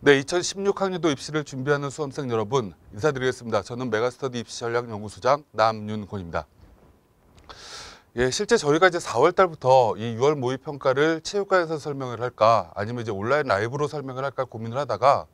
네, 2016학년도 입시를 준비하는 수험생 여러분 인사드리겠습니다. 저는 메가스터디 입시 전략 연구소장 남윤곤입니다. 예, 실제 저희가 이제 4월 달부터 이 6월 모의 평가를 체육관에서 설명을 할까 아니면 이제 온라인 라이브로 설명을 할까 고민을 하다가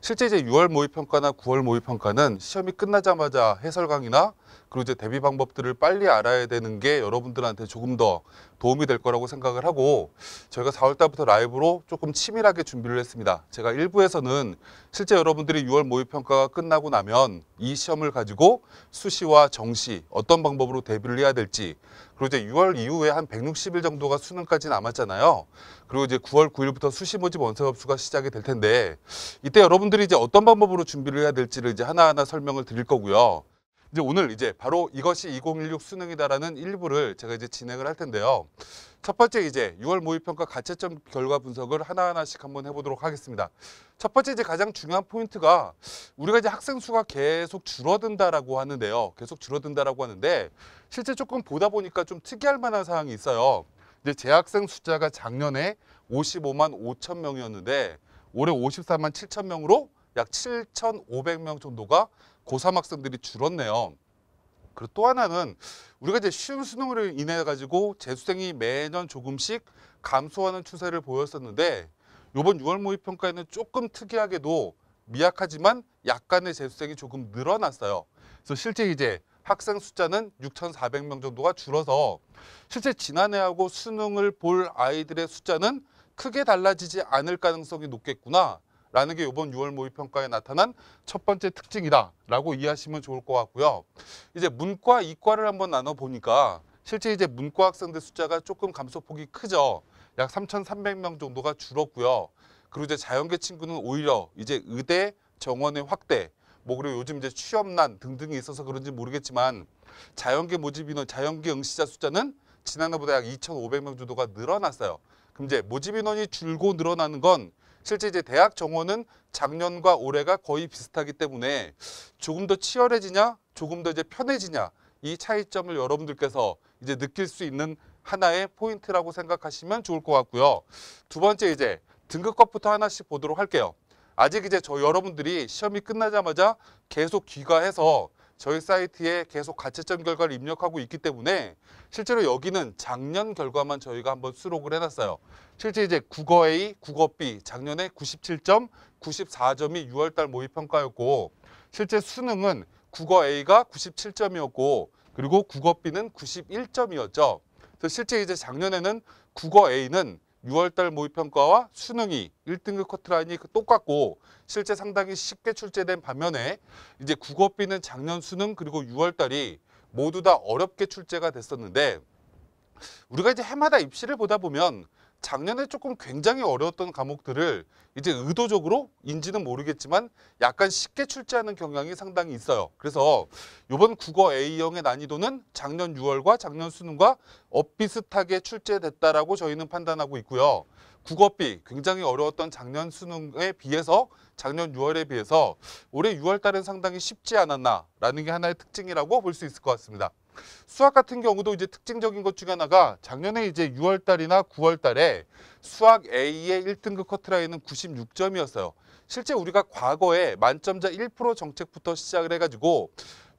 실제 이제 6월 모의 평가나 9월 모의 평가는 시험이 끝나자마자 해설 강의나 그리고 이제 대비 방법들을 빨리 알아야 되는 게 여러분들한테 조금 더 도움이 될 거라고 생각을 하고 저희가 4월 달부터 라이브로 조금 치밀하게 준비를 했습니다. 제가 1부에서는 실제 여러분들이 6월 모의평가가 끝나고 나면 이 시험을 가지고 수시와 정시 어떤 방법으로 대비를 해야 될지 그리고 이제 6월 이후에 한 160일 정도가 수능까지 남았잖아요. 그리고 이제 9월 9일부터 수시 모집 원서 접수가 시작이 될 텐데 이때 여러분들이 이제 어떤 방법으로 준비를 해야 될지를 이제 하나하나 설명을 드릴 거고요. 이제 오늘 이제 바로 이것이 2016 수능이다라는 일부를 제가 이제 진행을 할 텐데요. 첫 번째 이제 6월 모의평가 가채점 결과 분석을 하나하나씩 한번 해보도록 하겠습니다. 첫 번째 이제 가장 중요한 포인트가 우리가 이제 학생 수가 계속 줄어든다라고 하는데요. 계속 줄어든다라고 하는데 실제 조금 보다 보니까 좀 특이할 만한 사항이 있어요. 이제 재학생 숫자가 작년에 55만 5천 명이었는데 올해 54만 7천 명으로 약 7,500명 정도가 고3 학생들이 줄었네요. 그리고 또 하나는 우리가 이제 쉬운 수능으로 인해 가지고 재수생이 매년 조금씩 감소하는 추세를 보였었는데 이번 6월 모의평가에는 조금 특이하게도 미약하지만 약간의 재수생이 조금 늘어났어요. 그래서 실제 이제 학생 숫자는 6,400명 정도가 줄어서 실제 지난해하고 수능을 볼 아이들의 숫자는 크게 달라지지 않을 가능성이 높겠구나 라는 게 이번 6월 모의평가에 나타난 첫 번째 특징이다라고 이해하시면 좋을 것 같고요. 이제 문과, 이과를 한번 나눠보니까 실제 이제 문과 학생들 숫자가 조금 감소폭이 크죠. 약 3,300명 정도가 줄었고요. 그리고 이제 자연계 친구는 오히려 이제 의대 정원의 확대, 뭐 그리고 요즘 이제 취업난 등등이 있어서 그런지 모르겠지만 자연계 모집 인원, 자연계 응시자 숫자는 지난해보다 약 2,500명 정도가 늘어났어요. 그럼 이제 모집 인원이 줄고 늘어나는 건 실제 이제 대학 정원은 작년과 올해가 거의 비슷하기 때문에 조금 더 치열해지냐, 조금 더 이제 편해지냐 이 차이점을 여러분들께서 이제 느낄 수 있는 하나의 포인트라고 생각하시면 좋을 것 같고요. 두 번째 이제 등급컷부터 하나씩 보도록 할게요. 아직 이제 저 여러분들이 시험이 끝나자마자 계속 귀가해서 저희 사이트에 계속 가채점 결과를 입력하고 있기 때문에 실제로 여기는 작년 결과만 저희가 한번 수록을 해놨어요. 실제 이제 국어 A, 국어 B 작년에 97점, 94점이 6월달 모의평가였고 실제 수능은 국어 A가 97점이었고 그리고 국어 B는 91점이었죠. 그래서 실제 이제 작년에는 국어 A는 6월달 모의평가와 수능이 1등급 커트라인이 그 똑같고 실제 상당히 쉽게 출제된 반면에 이제 국어비는 작년 수능 그리고 6월달이 모두 다 어렵게 출제가 됐었는데 우리가 이제 해마다 입시를 보다 보면 작년에 조금 굉장히 어려웠던 과목들을 이제 의도적으로 인지는 모르겠지만 약간 쉽게 출제하는 경향이 상당히 있어요. 그래서 이번 국어 A형의 난이도는 작년 6월과 작년 수능과 엇비슷하게 출제됐다라고 저희는 판단하고 있고요. 국어 B 굉장히 어려웠던 작년 수능에 비해서 작년 6월에 비해서 올해 6월 달은 상당히 쉽지 않았나라는 게 하나의 특징이라고 볼 수 있을 것 같습니다. 수학 같은 경우도 이제 특징적인 것 중에 하나가 작년에 이제 6월 달이나 9월 달에 수학 A의 1등급 커트라인은 96점이었어요. 실제 우리가 과거에 만점자 1% 정책부터 시작을 해가지고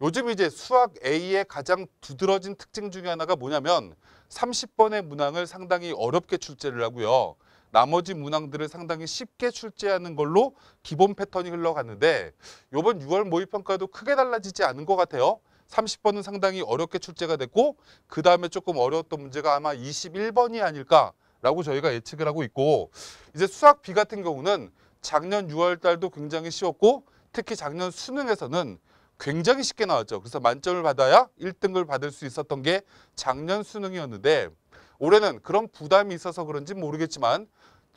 요즘 이제 수학 A의 가장 두드러진 특징 중에 하나가 뭐냐면 30번의 문항을 상당히 어렵게 출제를 하고요. 나머지 문항들을 상당히 쉽게 출제하는 걸로 기본 패턴이 흘러갔는데 요번 6월 모의평가도 크게 달라지지 않은 것 같아요. 삼십 번은 상당히 어렵게 출제가 됐고 그 다음에 조금 어려웠던 문제가 아마 이십일 번이 아닐까라고 저희가 예측을 하고 있고 이제 수학 B 같은 경우는 작년 6월 달도 굉장히 쉬웠고 특히 작년 수능에서는 굉장히 쉽게 나왔죠. 그래서 만점을 받아야 1등을 받을 수 있었던 게 작년 수능이었는데 올해는 그런 부담이 있어서 그런지 모르겠지만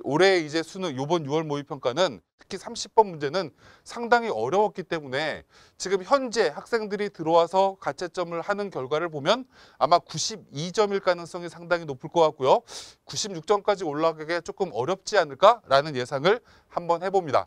올해 이제 수능 요번 6월 모의평가는 특히 30번 문제는 상당히 어려웠기 때문에 지금 현재 학생들이 들어와서 가채점을 하는 결과를 보면 아마 92점일 가능성이 상당히 높을 것 같고요. 96점까지 올라가기가 조금 어렵지 않을까라는 예상을 한번 해봅니다.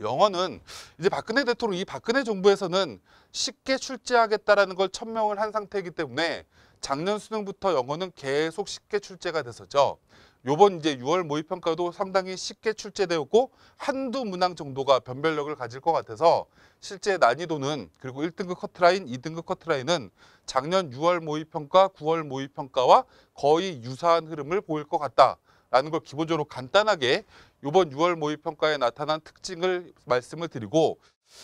영어는 이제 박근혜 대통령 이 박근혜 정부에서는 쉽게 출제하겠다라는 걸 천명을 한 상태이기 때문에 작년 수능부터 영어는 계속 쉽게 출제가 됐었죠. 요번 이제 6월 모의평가도 상당히 쉽게 출제되었고 한두 문항 정도가 변별력을 가질 것 같아서 실제 난이도는 그리고 1등급 커트라인, 2등급 커트라인은 작년 6월 모의평가, 9월 모의평가와 거의 유사한 흐름을 보일 것 같다라는 걸 기본적으로 간단하게 요번 6월 모의평가에 나타난 특징을 말씀을 드리고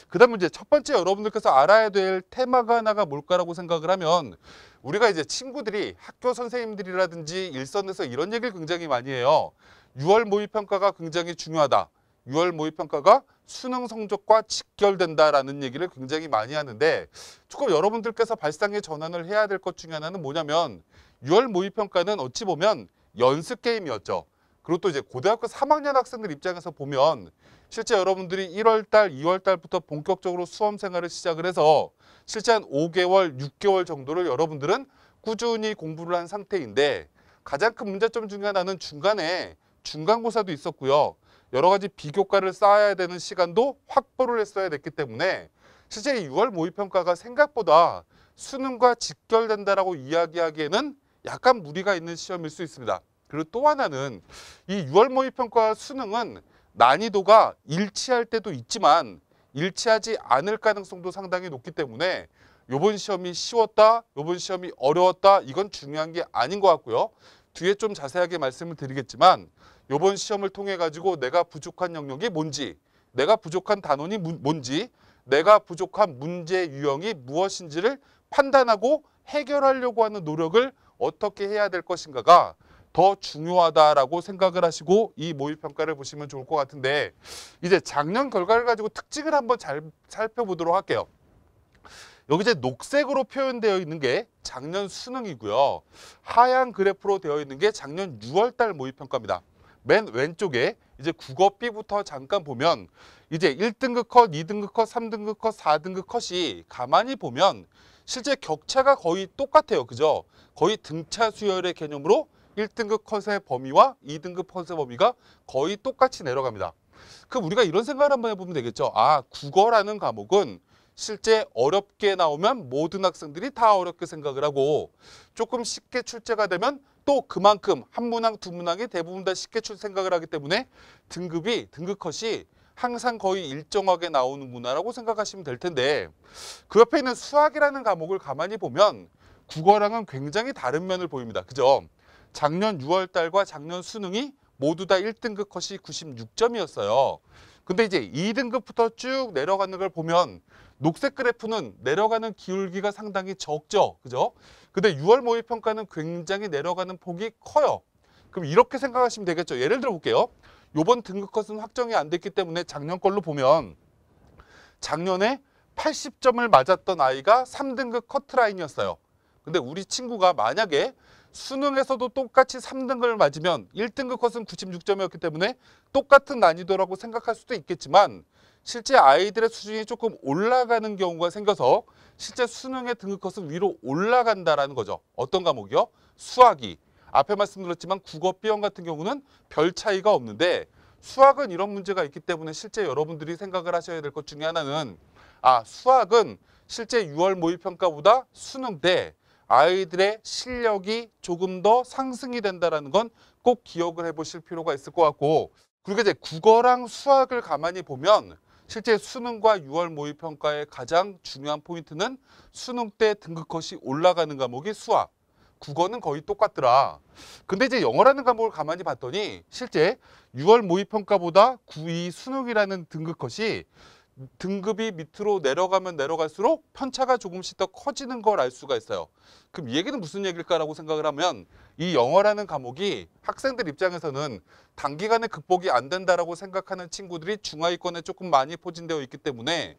그 다음 문제 첫 번째 여러분들께서 알아야 될 테마가 하나가 뭘까라고 생각을 하면 우리가 이제 친구들이 학교 선생님들이라든지 일선에서 이런 얘기를 굉장히 많이 해요. 6월 모의평가가 굉장히 중요하다. 6월 모의평가가 수능 성적과 직결된다라는 얘기를 굉장히 많이 하는데 조금 여러분들께서 발상의 전환을 해야 될 것 중에 하나는 뭐냐면 6월 모의평가는 어찌 보면 연습 게임이었죠. 그리고 또 이제 고등학교 3학년 학생들 입장에서 보면 실제 여러분들이 1월달, 2월달부터 본격적으로 수험생활을 시작을 해서 실제 한 5개월, 6개월 정도를 여러분들은 꾸준히 공부를 한 상태인데 가장 큰 문제점 중에 하나는 중간에 중간고사도 있었고요. 여러 가지 비교과를 쌓아야 되는 시간도 확보를 했어야 됐기 때문에 실제 6월 모의평가가 생각보다 수능과 직결된다라고 이야기하기에는 약간 무리가 있는 시험일 수 있습니다. 그리고 또 하나는 이 6월 모의평가 수능은 난이도가 일치할 때도 있지만 일치하지 않을 가능성도 상당히 높기 때문에 요번 시험이 쉬웠다, 요번 시험이 어려웠다 이건 중요한 게 아닌 것 같고요. 뒤에 좀 자세하게 말씀을 드리겠지만 요번 시험을 통해 가지고 내가 부족한 영역이 뭔지 내가 부족한 단원이 뭔지 내가 부족한 문제 유형이 무엇인지를 판단하고 해결하려고 하는 노력을 어떻게 해야 될 것인가가 더 중요하다라고 생각을 하시고 이 모의평가를 보시면 좋을 것 같은데 이제 작년 결과를 가지고 특징을 한번 잘 살펴보도록 할게요. 여기 이제 녹색으로 표현되어 있는 게 작년 수능이고요. 하얀 그래프로 되어 있는 게 작년 6월달 모의평가입니다. 맨 왼쪽에 이제 국어 B부터 잠깐 보면 이제 1등급 컷, 2등급 컷, 3등급 컷, 4등급 컷이 가만히 보면 실제 격차가 거의 똑같아요. 그죠? 거의 등차 수열의 개념으로 1등급 컷의 범위와 2등급 컷의 범위가 거의 똑같이 내려갑니다. 그럼 우리가 이런 생각을 한번 해보면 되겠죠. 아, 국어라는 과목은 실제 어렵게 나오면 모든 학생들이 다 어렵게 생각을 하고 조금 쉽게 출제가 되면 또 그만큼 한 문항, 두 문항이 대부분 다 쉽게 출 생각을 하기 때문에 등급이, 등급컷이 항상 거의 일정하게 나오는문화라고 생각하시면 될 텐데 그 옆에 있는 수학이라는 과목을 가만히 보면 국어랑은 굉장히 다른 면을 보입니다. 그죠? 작년 6월 달과 작년 수능이 모두 다 1등급 컷이 96점이었어요. 근데 이제 2등급부터 쭉 내려가는 걸 보면 녹색 그래프는 내려가는 기울기가 상당히 적죠. 그죠? 근데 6월 모의평가는 굉장히 내려가는 폭이 커요. 그럼 이렇게 생각하시면 되겠죠. 예를 들어 볼게요. 요번 등급 컷은 확정이 안 됐기 때문에 작년 걸로 보면 작년에 80점을 맞았던 아이가 3등급 커트라인이었어요. 근데 우리 친구가 만약에 수능에서도 똑같이 3등을 급 맞으면 1등급 컷은 96점이었기 때문에 똑같은 난이도라고 생각할 수도 있겠지만 실제 아이들의 수준이 조금 올라가는 경우가 생겨서 실제 수능의 등급컷은 위로 올라간다라는 거죠. 어떤 과목이요? 수학이. 앞에 말씀드렸지만 국어 비형 같은 경우는 별 차이가 없는데 수학은 이런 문제가 있기 때문에 실제 여러분들이 생각을 하셔야 될 것 중에 하나는 아 수학은 실제 6월 모의평가보다 수능 때 아이들의 실력이 조금 더 상승이 된다는 건 꼭 기억을 해보실 필요가 있을 것 같고 그리고 이제 국어랑 수학을 가만히 보면 실제 수능과 6월 모의평가의 가장 중요한 포인트는 수능 때 등급컷이 올라가는 과목이 수학, 국어는 거의 똑같더라. 근데 이제 영어라는 과목을 가만히 봤더니 실제 6월 모의평가보다 9위 수능이라는 등급컷이 등급이 밑으로 내려가면 내려갈수록 편차가 조금씩 더 커지는 걸 알 수가 있어요. 그럼 이 얘기는 무슨 얘기일까라고 생각을 하면 이 영어라는 과목이 학생들 입장에서는 단기간에 극복이 안 된다라고 생각하는 친구들이 중하위권에 조금 많이 포진되어 있기 때문에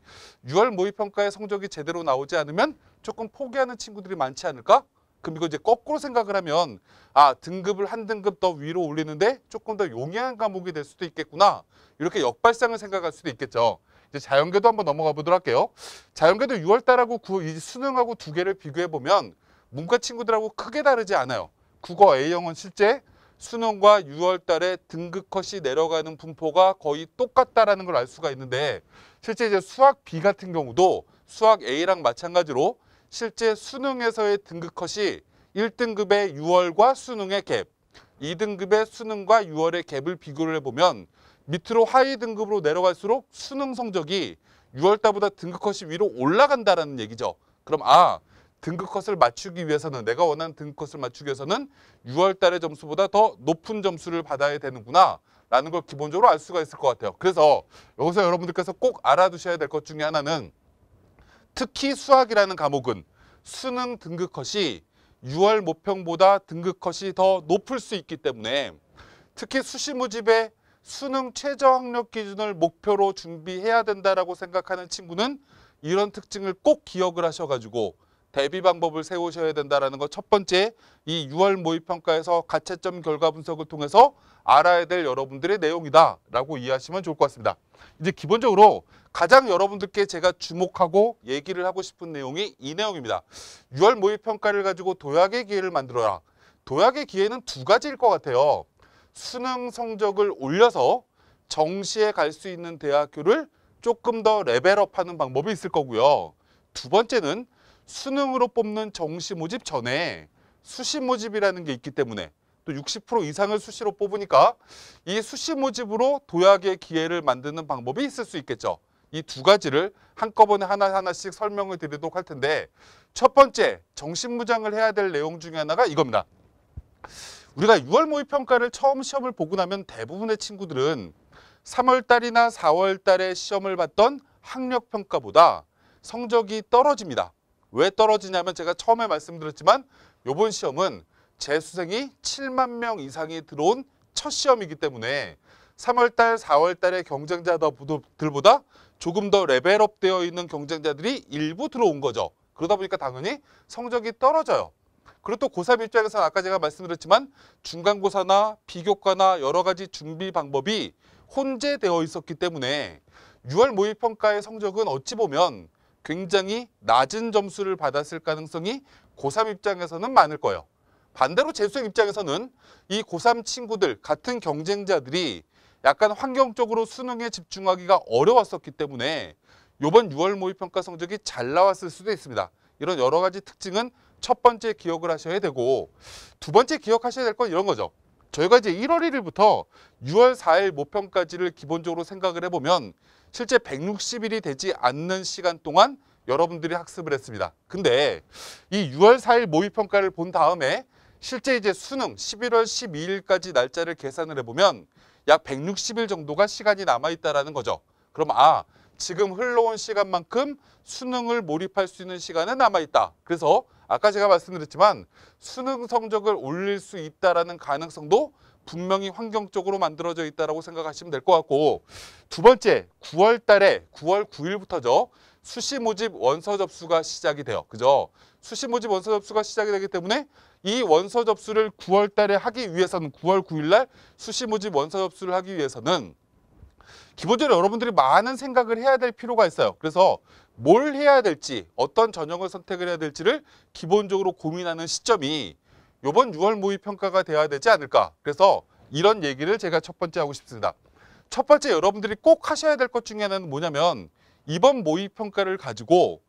6월 모의평가의 성적이 제대로 나오지 않으면 조금 포기하는 친구들이 많지 않을까? 그럼 이거 이제 거꾸로 생각을 하면 아 등급을 한 등급 더 위로 올리는데 조금 더 용이한 과목이 될 수도 있겠구나 이렇게 역발상을 생각할 수도 있겠죠. 이제 자연계도 한번 넘어가 보도록 할게요. 자연계도 6월달하고 9, 수능하고 두 개를 비교해보면 문과 친구들하고 크게 다르지 않아요. 국어 A형은 실제 수능과 6월달에 등급컷이 내려가는 분포가 거의 똑같다라는 걸 알 수가 있는데 실제 이제 수학 B 같은 경우도 수학 A랑 마찬가지로 실제 수능에서의 등급컷이 1등급의 6월과 수능의 갭, 2등급의 수능과 6월의 갭을 비교를 해보면 밑으로 하위 등급으로 내려갈수록 수능 성적이 6월달보다 등급컷이 위로 올라간다라는 얘기죠. 그럼 아 등급컷을 맞추기 위해서는 내가 원하는 등급컷을 맞추기 위해서는 6월달의 점수보다 더 높은 점수를 받아야 되는구나 라는 걸 기본적으로 알 수가 있을 것 같아요. 그래서 여기서 여러분들께서 꼭 알아두셔야 될 것 중에 하나는 특히 수학이라는 과목은 수능 등급컷이 6월 모평보다 등급컷이 더 높을 수 있기 때문에 특히 수시무집에 수능 최저 학력 기준을 목표로 준비해야 된다라고 생각하는 친구는 이런 특징을 꼭 기억을 하셔가지고 대비 방법을 세우셔야 된다라는 것 첫 번째 이 6월 모의평가에서 가채점 결과 분석을 통해서 알아야 될 여러분들의 내용이다라고 이해하시면 좋을 것 같습니다. 이제 기본적으로 가장 여러분들께 제가 주목하고 얘기를 하고 싶은 내용이 이 내용입니다. 6월 모의평가를 가지고 도약의 기회를 만들어라. 도약의 기회는 두 가지일 것 같아요. 수능 성적을 올려서 정시에 갈 수 있는 대학교를 조금 더 레벨업하는 방법이 있을 거고요. 두 번째는 수능으로 뽑는 정시 모집 전에 수시 모집이라는 게 있기 때문에 또 60% 이상을 수시로 뽑으니까 이 수시 모집으로 도약의 기회를 만드는 방법이 있을 수 있겠죠. 이 두 가지를 한꺼번에 하나하나씩 설명을 드리도록 할 텐데 첫 번째 정신무장을 해야 될 내용 중에 하나가 이겁니다. 우리가 6월 모의평가를 처음 시험을 보고 나면 대부분의 친구들은 3월달이나 4월달에 시험을 봤던 학력평가보다 성적이 떨어집니다. 왜 떨어지냐면 제가 처음에 말씀드렸지만 요번 시험은 재수생이 7만 명 이상이 들어온 첫 시험이기 때문에 3월달, 4월달의 경쟁자들보다 조금 더 레벨업되어 있는 경쟁자들이 일부 들어온 거죠. 그러다 보니까 당연히 성적이 떨어져요. 그리고 또 고3 입장에서 아까 제가 말씀드렸지만 중간고사나 비교과나 여러 가지 준비 방법이 혼재되어 있었기 때문에 6월 모의평가의 성적은 어찌 보면 굉장히 낮은 점수를 받았을 가능성이 고3 입장에서는 많을 거예요. 반대로 재수생 입장에서는 이 고3 친구들, 같은 경쟁자들이 약간 환경적으로 수능에 집중하기가 어려웠었기 때문에 이번 6월 모의평가 성적이 잘 나왔을 수도 있습니다. 이런 여러 가지 특징은 첫 번째 기억을 하셔야 되고 두 번째 기억하셔야 될 건 이런 거죠. 저희가 이제 1월 1일부터 6월 4일 모평까지를 기본적으로 생각을 해보면 실제 160일이 되지 않는 시간 동안 여러분들이 학습을 했습니다. 근데 이 6월 4일 모의평가를 본 다음에 실제 이제 수능 11월 12일까지 날짜를 계산을 해보면 약 160일 정도가 시간이 남아있다는 거죠. 그럼 아 지금 흘러온 시간만큼 수능을 몰입할 수 있는 시간은 남아있다. 그래서 아까 제가 말씀드렸지만 수능 성적을 올릴 수 있다라는 가능성도 분명히 환경적으로 만들어져 있다고 생각하시면 될 것 같고 두 번째 9월 달에 9월 9일부터죠. 수시 모집 원서 접수가 시작이 돼요. 그죠? 수시 모집 원서 접수가 시작이 되기 때문에 이 원서 접수를 9월 달에 하기 위해서는 9월 9일 날 수시 모집 원서 접수를 하기 위해서는 기본적으로 여러분들이 많은 생각을 해야 될 필요가 있어요. 그래서 뭘 해야 될지 어떤 전형을 선택을 해야 될지를 기본적으로 고민하는 시점이 이번 6월 모의평가가 돼야 되지 않을까 그래서 이런 얘기를 제가 첫 번째 하고 싶습니다 첫 번째 여러분들이 꼭 하셔야 될 것 중에 하나는 뭐냐면 이번 모의평가를 가지고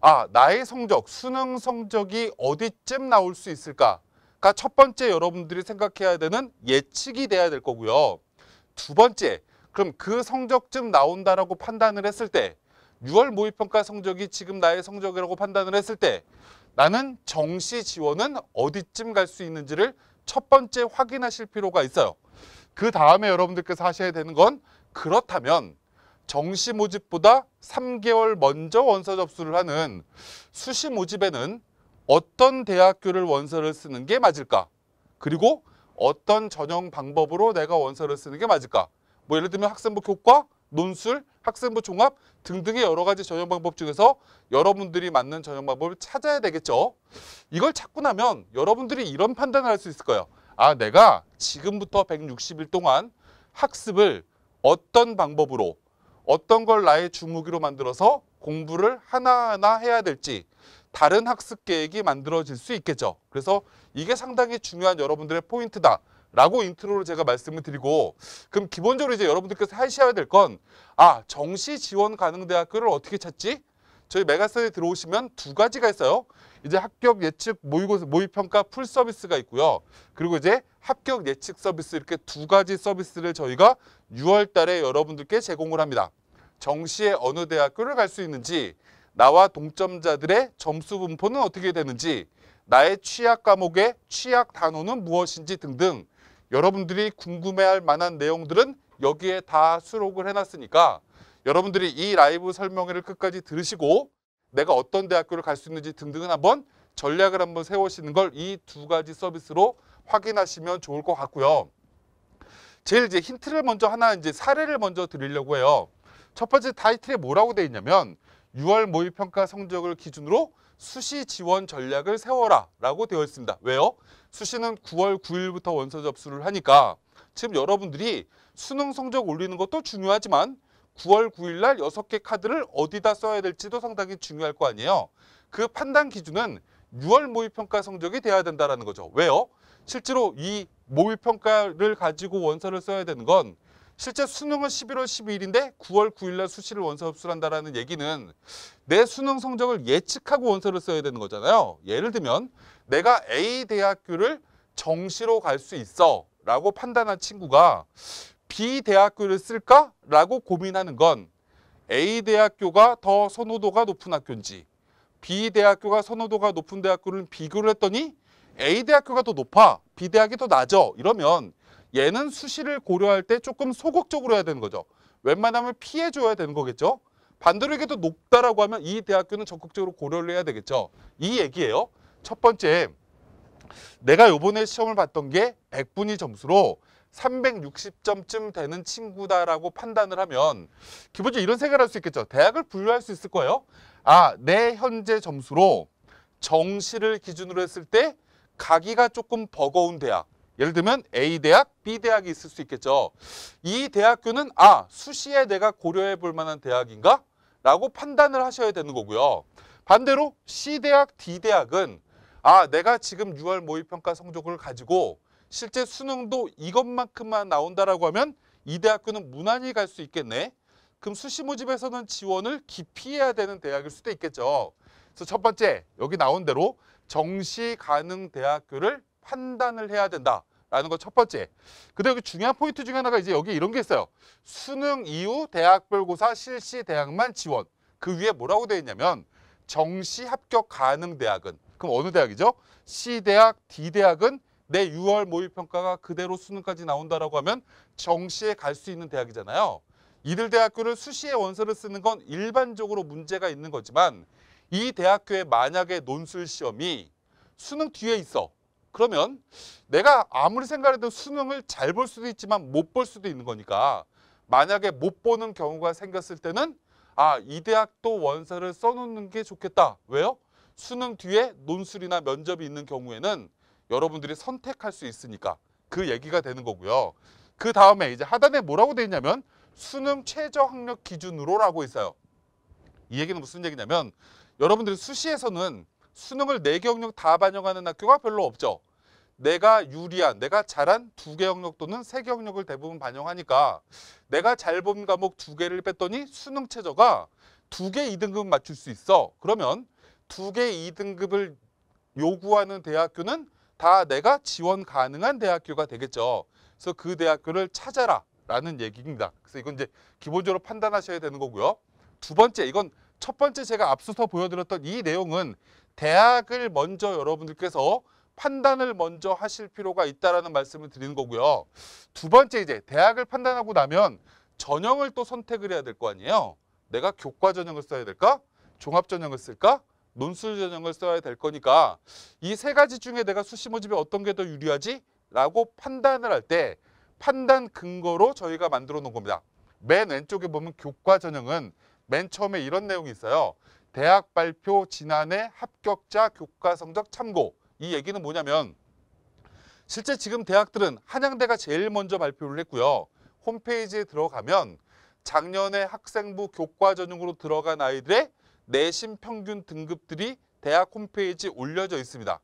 아 나의 성적, 수능 성적이 어디쯤 나올 수 있을까가 첫 번째 여러분들이 생각해야 되는 예측이 돼야 될 거고요 두 번째 그럼 그 성적쯤 나온다라고 판단을 했을 때 6월 모의평가 성적이 지금 나의 성적이라고 판단을 했을 때 나는 정시 지원은 어디쯤 갈 수 있는지를 첫 번째 확인하실 필요가 있어요. 그 다음에 여러분들께서 하셔야 되는 건 그렇다면 정시 모집보다 3개월 먼저 원서 접수를 하는 수시 모집에는 어떤 대학교를 원서를 쓰는 게 맞을까? 그리고 어떤 전형 방법으로 내가 원서를 쓰는 게 맞을까? 뭐 예를 들면 학생부 교과, 논술, 학생부 종합 등등의 여러 가지 전형 방법 중에서 여러분들이 맞는 전형 방법을 찾아야 되겠죠. 이걸 찾고 나면 여러분들이 이런 판단을 할 수 있을 거예요. 아, 내가 지금부터 160일 동안 학습을 어떤 방법으로 어떤 걸 나의 주무기로 만들어서 공부를 하나하나 해야 될지 다른 학습 계획이 만들어질 수 있겠죠. 그래서 이게 상당히 중요한 여러분들의 포인트다. 라고 인트로로 제가 말씀을 드리고 그럼 기본적으로 이제 여러분들께서 하셔야 될 건 아 정시 지원 가능 대학교를 어떻게 찾지? 저희 메가스에 들어오시면 두 가지가 있어요. 이제 합격 예측 모의고사 모의평가 풀 서비스가 있고요. 그리고 이제 합격 예측 서비스 이렇게 두 가지 서비스를 저희가 6월 달에 여러분들께 제공을 합니다. 정시에 어느 대학교를 갈 수 있는지 나와 동점자들의 점수 분포는 어떻게 되는지 나의 취약 과목의 취약 단어는 무엇인지 등등 여러분들이 궁금해할 만한 내용들은 여기에 다 수록을 해놨으니까 여러분들이 이 라이브 설명회를 끝까지 들으시고 내가 어떤 대학교를 갈 수 있는지 등등은 한번 전략을 한번 세우시는 걸 이 두 가지 서비스로 확인하시면 좋을 것 같고요. 제일 이제 힌트를 먼저 하나 이제 사례를 먼저 드리려고 해요. 첫 번째 타이틀에 뭐라고 돼 있냐면 6월 모의평가 성적을 기준으로 수시 지원 전략을 세워라라고 되어 있습니다. 왜요? 수시는 9월 9일부터 원서 접수를 하니까 지금 여러분들이 수능 성적 올리는 것도 중요하지만 9월 9일 날 6개 카드를 어디다 써야 될지도 상당히 중요할 거 아니에요. 그 판단 기준은 6월 모의평가 성적이 돼야 된다는 거죠. 왜요? 실제로 이 모의평가를 가지고 원서를 써야 되는 건 실제 수능은 11월 12일인데 9월 9일날 수시를 원서 흡수한다라는 얘기는 내 수능 성적을 예측하고 원서를 써야 되는 거잖아요. 예를 들면 내가 A 대학교를 정시로 갈 수 있어 라고 판단한 친구가 B 대학교를 쓸까? 라고 고민하는 건 A 대학교가 더 선호도가 높은 학교인지 B 대학교가 선호도가 높은 대학교를 비교를 했더니 A 대학교가 더 높아, B 대학이 더 낮아 이러면 얘는 수시를 고려할 때 조금 소극적으로 해야 되는 거죠. 웬만하면 피해줘야 되는 거겠죠. 반대로 이게 더 높다라고 하면 이 대학교는 적극적으로 고려를 해야 되겠죠. 이 얘기예요. 첫 번째, 내가 요번에 시험을 봤던 게 100분위 점수로 360점쯤 되는 친구다라고 판단을 하면 기본적으로 이런 생각을 할 수 있겠죠. 대학을 분류할 수 있을 거예요. 아, 내 현재 점수로 정시를 기준으로 했을 때 가기가 조금 버거운 대학 예를 들면 A 대학, B 대학이 있을 수 있겠죠. 이 대학교는 아, 수시에 내가 고려해 볼 만한 대학인가? 라고 판단을 하셔야 되는 거고요. 반대로 C 대학, D 대학은 아, 내가 지금 6월 모의평가 성적을 가지고 실제 수능도 이것만큼만 나온다라고 하면 이 대학교는 무난히 갈 수 있겠네. 그럼 수시 모집에서는 지원을 기피해야 되는 대학일 수도 있겠죠. 그래서 첫 번째, 여기 나온 대로 정시 가능 대학교를 판단을 해야 된다. 라는 거 첫 번째. 그 근데 여기 중요한 포인트 중에 하나가 이제 여기 이런 게 있어요. 수능 이후 대학별 고사 실시 대학만 지원. 그 위에 뭐라고 되어 있냐면 정시 합격 가능 대학은 그럼 어느 대학이죠? C대학, D대학은 내 6월 모의평가가 그대로 수능까지 나온다라고 하면 정시에 갈 수 있는 대학이잖아요. 이들 대학교를 수시에 원서를 쓰는 건 일반적으로 문제가 있는 거지만 이 대학교에 만약에 논술 시험이 수능 뒤에 있어. 그러면 내가 아무리 생각해도 수능을 잘 볼 수도 있지만 못 볼 수도 있는 거니까 만약에 못 보는 경우가 생겼을 때는 아, 이 대학도 원서를 써놓는 게 좋겠다. 왜요? 수능 뒤에 논술이나 면접이 있는 경우에는 여러분들이 선택할 수 있으니까 그 얘기가 되는 거고요. 그 다음에 이제 하단에 뭐라고 되어 있냐면 수능 최저 학력 기준으로라고 있어요. 이 얘기는 무슨 얘기냐면 여러분들이 수시에서는 수능을 네개 영역 다 반영하는 학교가 별로 없죠. 내가 유리한, 내가 잘한 두 개 영역 또는 세개 영역을 대부분 반영하니까 내가 잘 본 과목 두 개를 뺐더니 수능 최저가 두개 2등급 맞출 수 있어. 그러면 두개 2등급을 요구하는 대학교는 다 내가 지원 가능한 대학교가 되겠죠. 그래서 그 대학교를 찾아라 라는 얘기입니다. 그래서 이건 이제 기본적으로 판단하셔야 되는 거고요. 두 번째, 이건 첫 번째 제가 앞서서 보여드렸던 이 내용은 대학을 먼저 여러분들께서 판단을 먼저 하실 필요가 있다라는 말씀을 드리는 거고요. 두 번째 이제 대학을 판단하고 나면 전형을 또 선택을 해야 될 거 아니에요. 내가 교과 전형을 써야 될까? 종합 전형을 쓸까? 논술 전형을 써야 될 거니까 이 세 가지 중에 내가 수시 모집에 어떤 게 더 유리하지? 라고 판단을 할 때 판단 근거로 저희가 만들어 놓은 겁니다. 맨 왼쪽에 보면 교과 전형은 맨 처음에 이런 내용이 있어요. 대학 발표 지난해 합격자 교과 성적 참고 이 얘기는 뭐냐면 실제 지금 대학들은 한양대가 제일 먼저 발표를 했고요. 홈페이지에 들어가면 작년에 학생부 교과 전형으로 들어간 아이들의 내신 평균 등급들이 대학 홈페이지에 올려져 있습니다.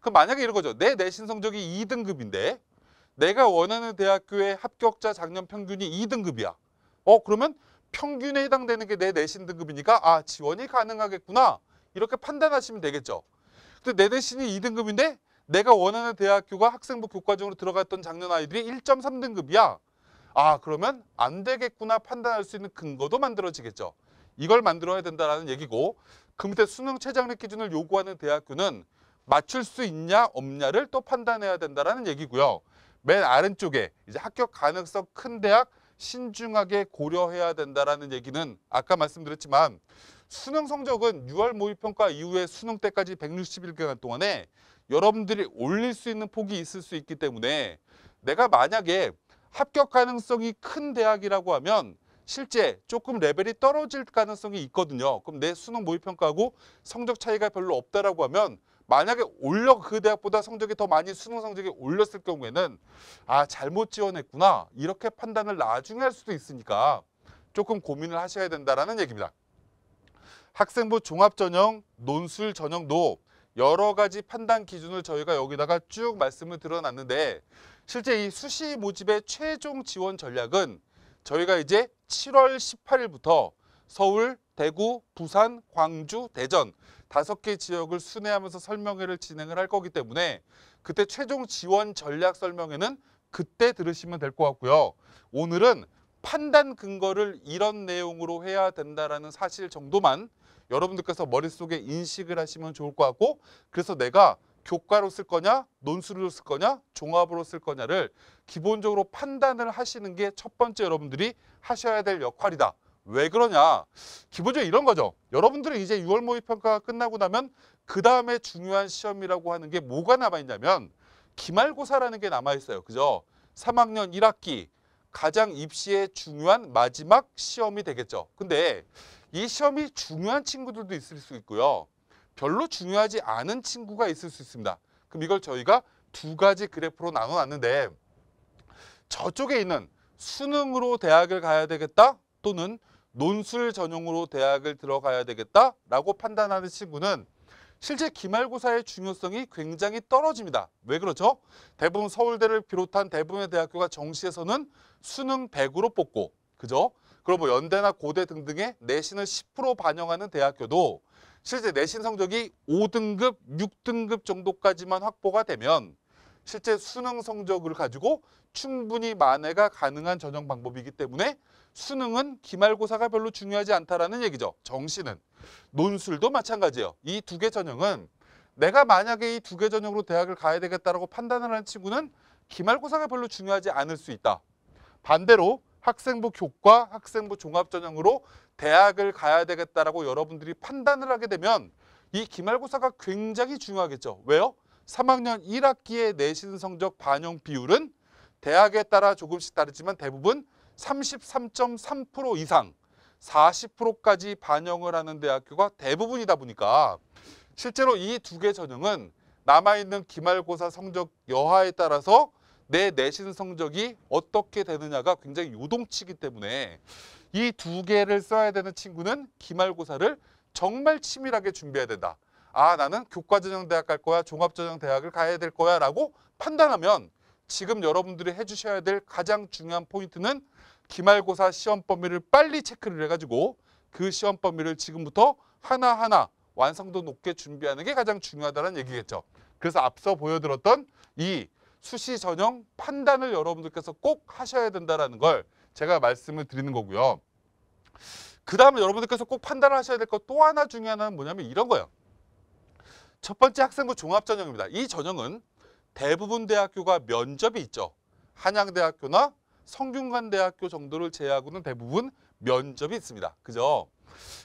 그럼 만약에 이런 거죠. 내 내신 성적이 2등급인데 내가 원하는 대학교의 합격자 작년 평균이 2등급이야. 어 그러면 평균에 해당되는 게 내 내신 등급이니까 아 지원이 가능하겠구나 이렇게 판단하시면 되겠죠. 근데 내 내신이 2등급인데 내가 원하는 대학교가 학생부 교과정으로 들어갔던 작년 아이들이 1.3등급이야. 아 그러면 안 되겠구나 판단할 수 있는 근거도 만들어지겠죠. 이걸 만들어야 된다는 얘기고 그 밑에 수능 최장력 기준을 요구하는 대학교는 맞출 수 있냐 없냐를 또 판단해야 된다는 얘기고요. 맨 아래쪽에 이제 합격 가능성 큰 대학 신중하게 고려해야 된다라는 얘기는 아까 말씀드렸지만 수능 성적은 6월 모의평가 이후에 수능 때까지 161개월 동안에 여러분들이 올릴 수 있는 폭이 있을 수 있기 때문에 내가 만약에 합격 가능성이 큰 대학이라고 하면 실제 조금 레벨이 떨어질 가능성이 있거든요. 그럼 내 수능 모의평가하고 성적 차이가 별로 없다라고 하면 만약에 올려 그 대학보다 성적이 더 많이 수능 성적이 올렸을 경우에는 아 잘못 지원했구나 이렇게 판단을 나중에 할 수도 있으니까 조금 고민을 하셔야 된다라는 얘기입니다. 학생부 종합 전형, 논술 전형도 여러 가지 판단 기준을 저희가 여기다가 쭉 말씀을 드려놨는데 실제 이 수시 모집의 최종 지원 전략은 저희가 이제 7월 18일부터 서울 대구, 부산, 광주, 대전 다섯 개 지역을 순회하면서 설명회를 진행을 할 거기 때문에 그때 최종 지원 전략 설명회는 그때 들으시면 될 것 같고요. 오늘은 판단 근거를 이런 내용으로 해야 된다라는 사실 정도만 여러분들께서 머릿속에 인식을 하시면 좋을 것 같고 그래서 내가 교과로 쓸 거냐, 논술로 쓸 거냐, 종합으로 쓸 거냐를 기본적으로 판단을 하시는 게 첫 번째 여러분들이 하셔야 될 역할이다. 왜 그러냐? 기본적으로 이런 거죠. 여러분들은 이제 6월 모의평가가 끝나고 나면 그 다음에 중요한 시험이라고 하는 게 뭐가 남아있냐면 기말고사라는 게 남아있어요. 그죠? 3학년 1학기 가장 입시에 중요한 마지막 시험이 되겠죠. 근데 이 시험이 중요한 친구들도 있을 수 있고요. 별로 중요하지 않은 친구가 있을 수 있습니다. 그럼 이걸 저희가 두 가지 그래프로 나눠놨는데 저쪽에 있는 수능으로 대학을 가야 되겠다 또는 논술 전용으로 대학을 들어가야 되겠다라고 판단하는 친구는 실제 기말고사의 중요성이 굉장히 떨어집니다. 왜 그렇죠? 대부분 서울대를 비롯한 대부분의 대학교가 정시에서는 수능 100으로 뽑고 그죠? 그리고 뭐 연대나 고대 등등의 내신을 10% 반영하는 대학교도 실제 내신 성적이 5등급, 6등급 정도까지만 확보가 되면 실제 수능 성적을 가지고 충분히 만회가 가능한 전형 방법이기 때문에 수능은 기말고사가 별로 중요하지 않다라는 얘기죠. 정시는. 논술도 마찬가지예요. 이 두 개 전형은 내가 만약에 이 두 개 전형으로 대학을 가야 되겠다라고 판단을 하는 친구는 기말고사가 별로 중요하지 않을 수 있다. 반대로 학생부 교과, 학생부 종합 전형으로 대학을 가야 되겠다라고 여러분들이 판단을 하게 되면 이 기말고사가 굉장히 중요하겠죠. 왜요? 3학년 1학기에 내신 성적 반영 비율은 대학에 따라 조금씩 다르지만 대부분 33.3% 이상 40%까지 반영을 하는 대학교가 대부분이다 보니까 실제로 이 두 개 전형은 남아있는 기말고사 성적 여하에 따라서 내 내신 성적이 어떻게 되느냐가 굉장히 요동치기 때문에 이 두 개를 써야 되는 친구는 기말고사를 정말 치밀하게 준비해야 된다. 아 나는 교과전형대학 갈 거야 종합전형대학을 가야 될 거야 라고 판단하면 지금 여러분들이 해주셔야 될 가장 중요한 포인트는 기말고사 시험 범위를 빨리 체크를 해가지고 그 시험 범위를 지금부터 하나하나 완성도 높게 준비하는 게 가장 중요하다는 얘기겠죠. 그래서 앞서 보여드렸던 이 수시 전형 판단을 여러분들께서 꼭 하셔야 된다는 걸 제가 말씀을 드리는 거고요. 그 다음에 여러분들께서 꼭 판단을 하셔야 될 것 또 하나 중요한 건 뭐냐면 이런 거예요. 첫 번째 학생부 종합전형입니다. 이 전형은 대부분 대학교가 면접이 있죠. 한양대학교나 성균관대학교 정도를 제외하고는 대부분 면접이 있습니다. 그죠?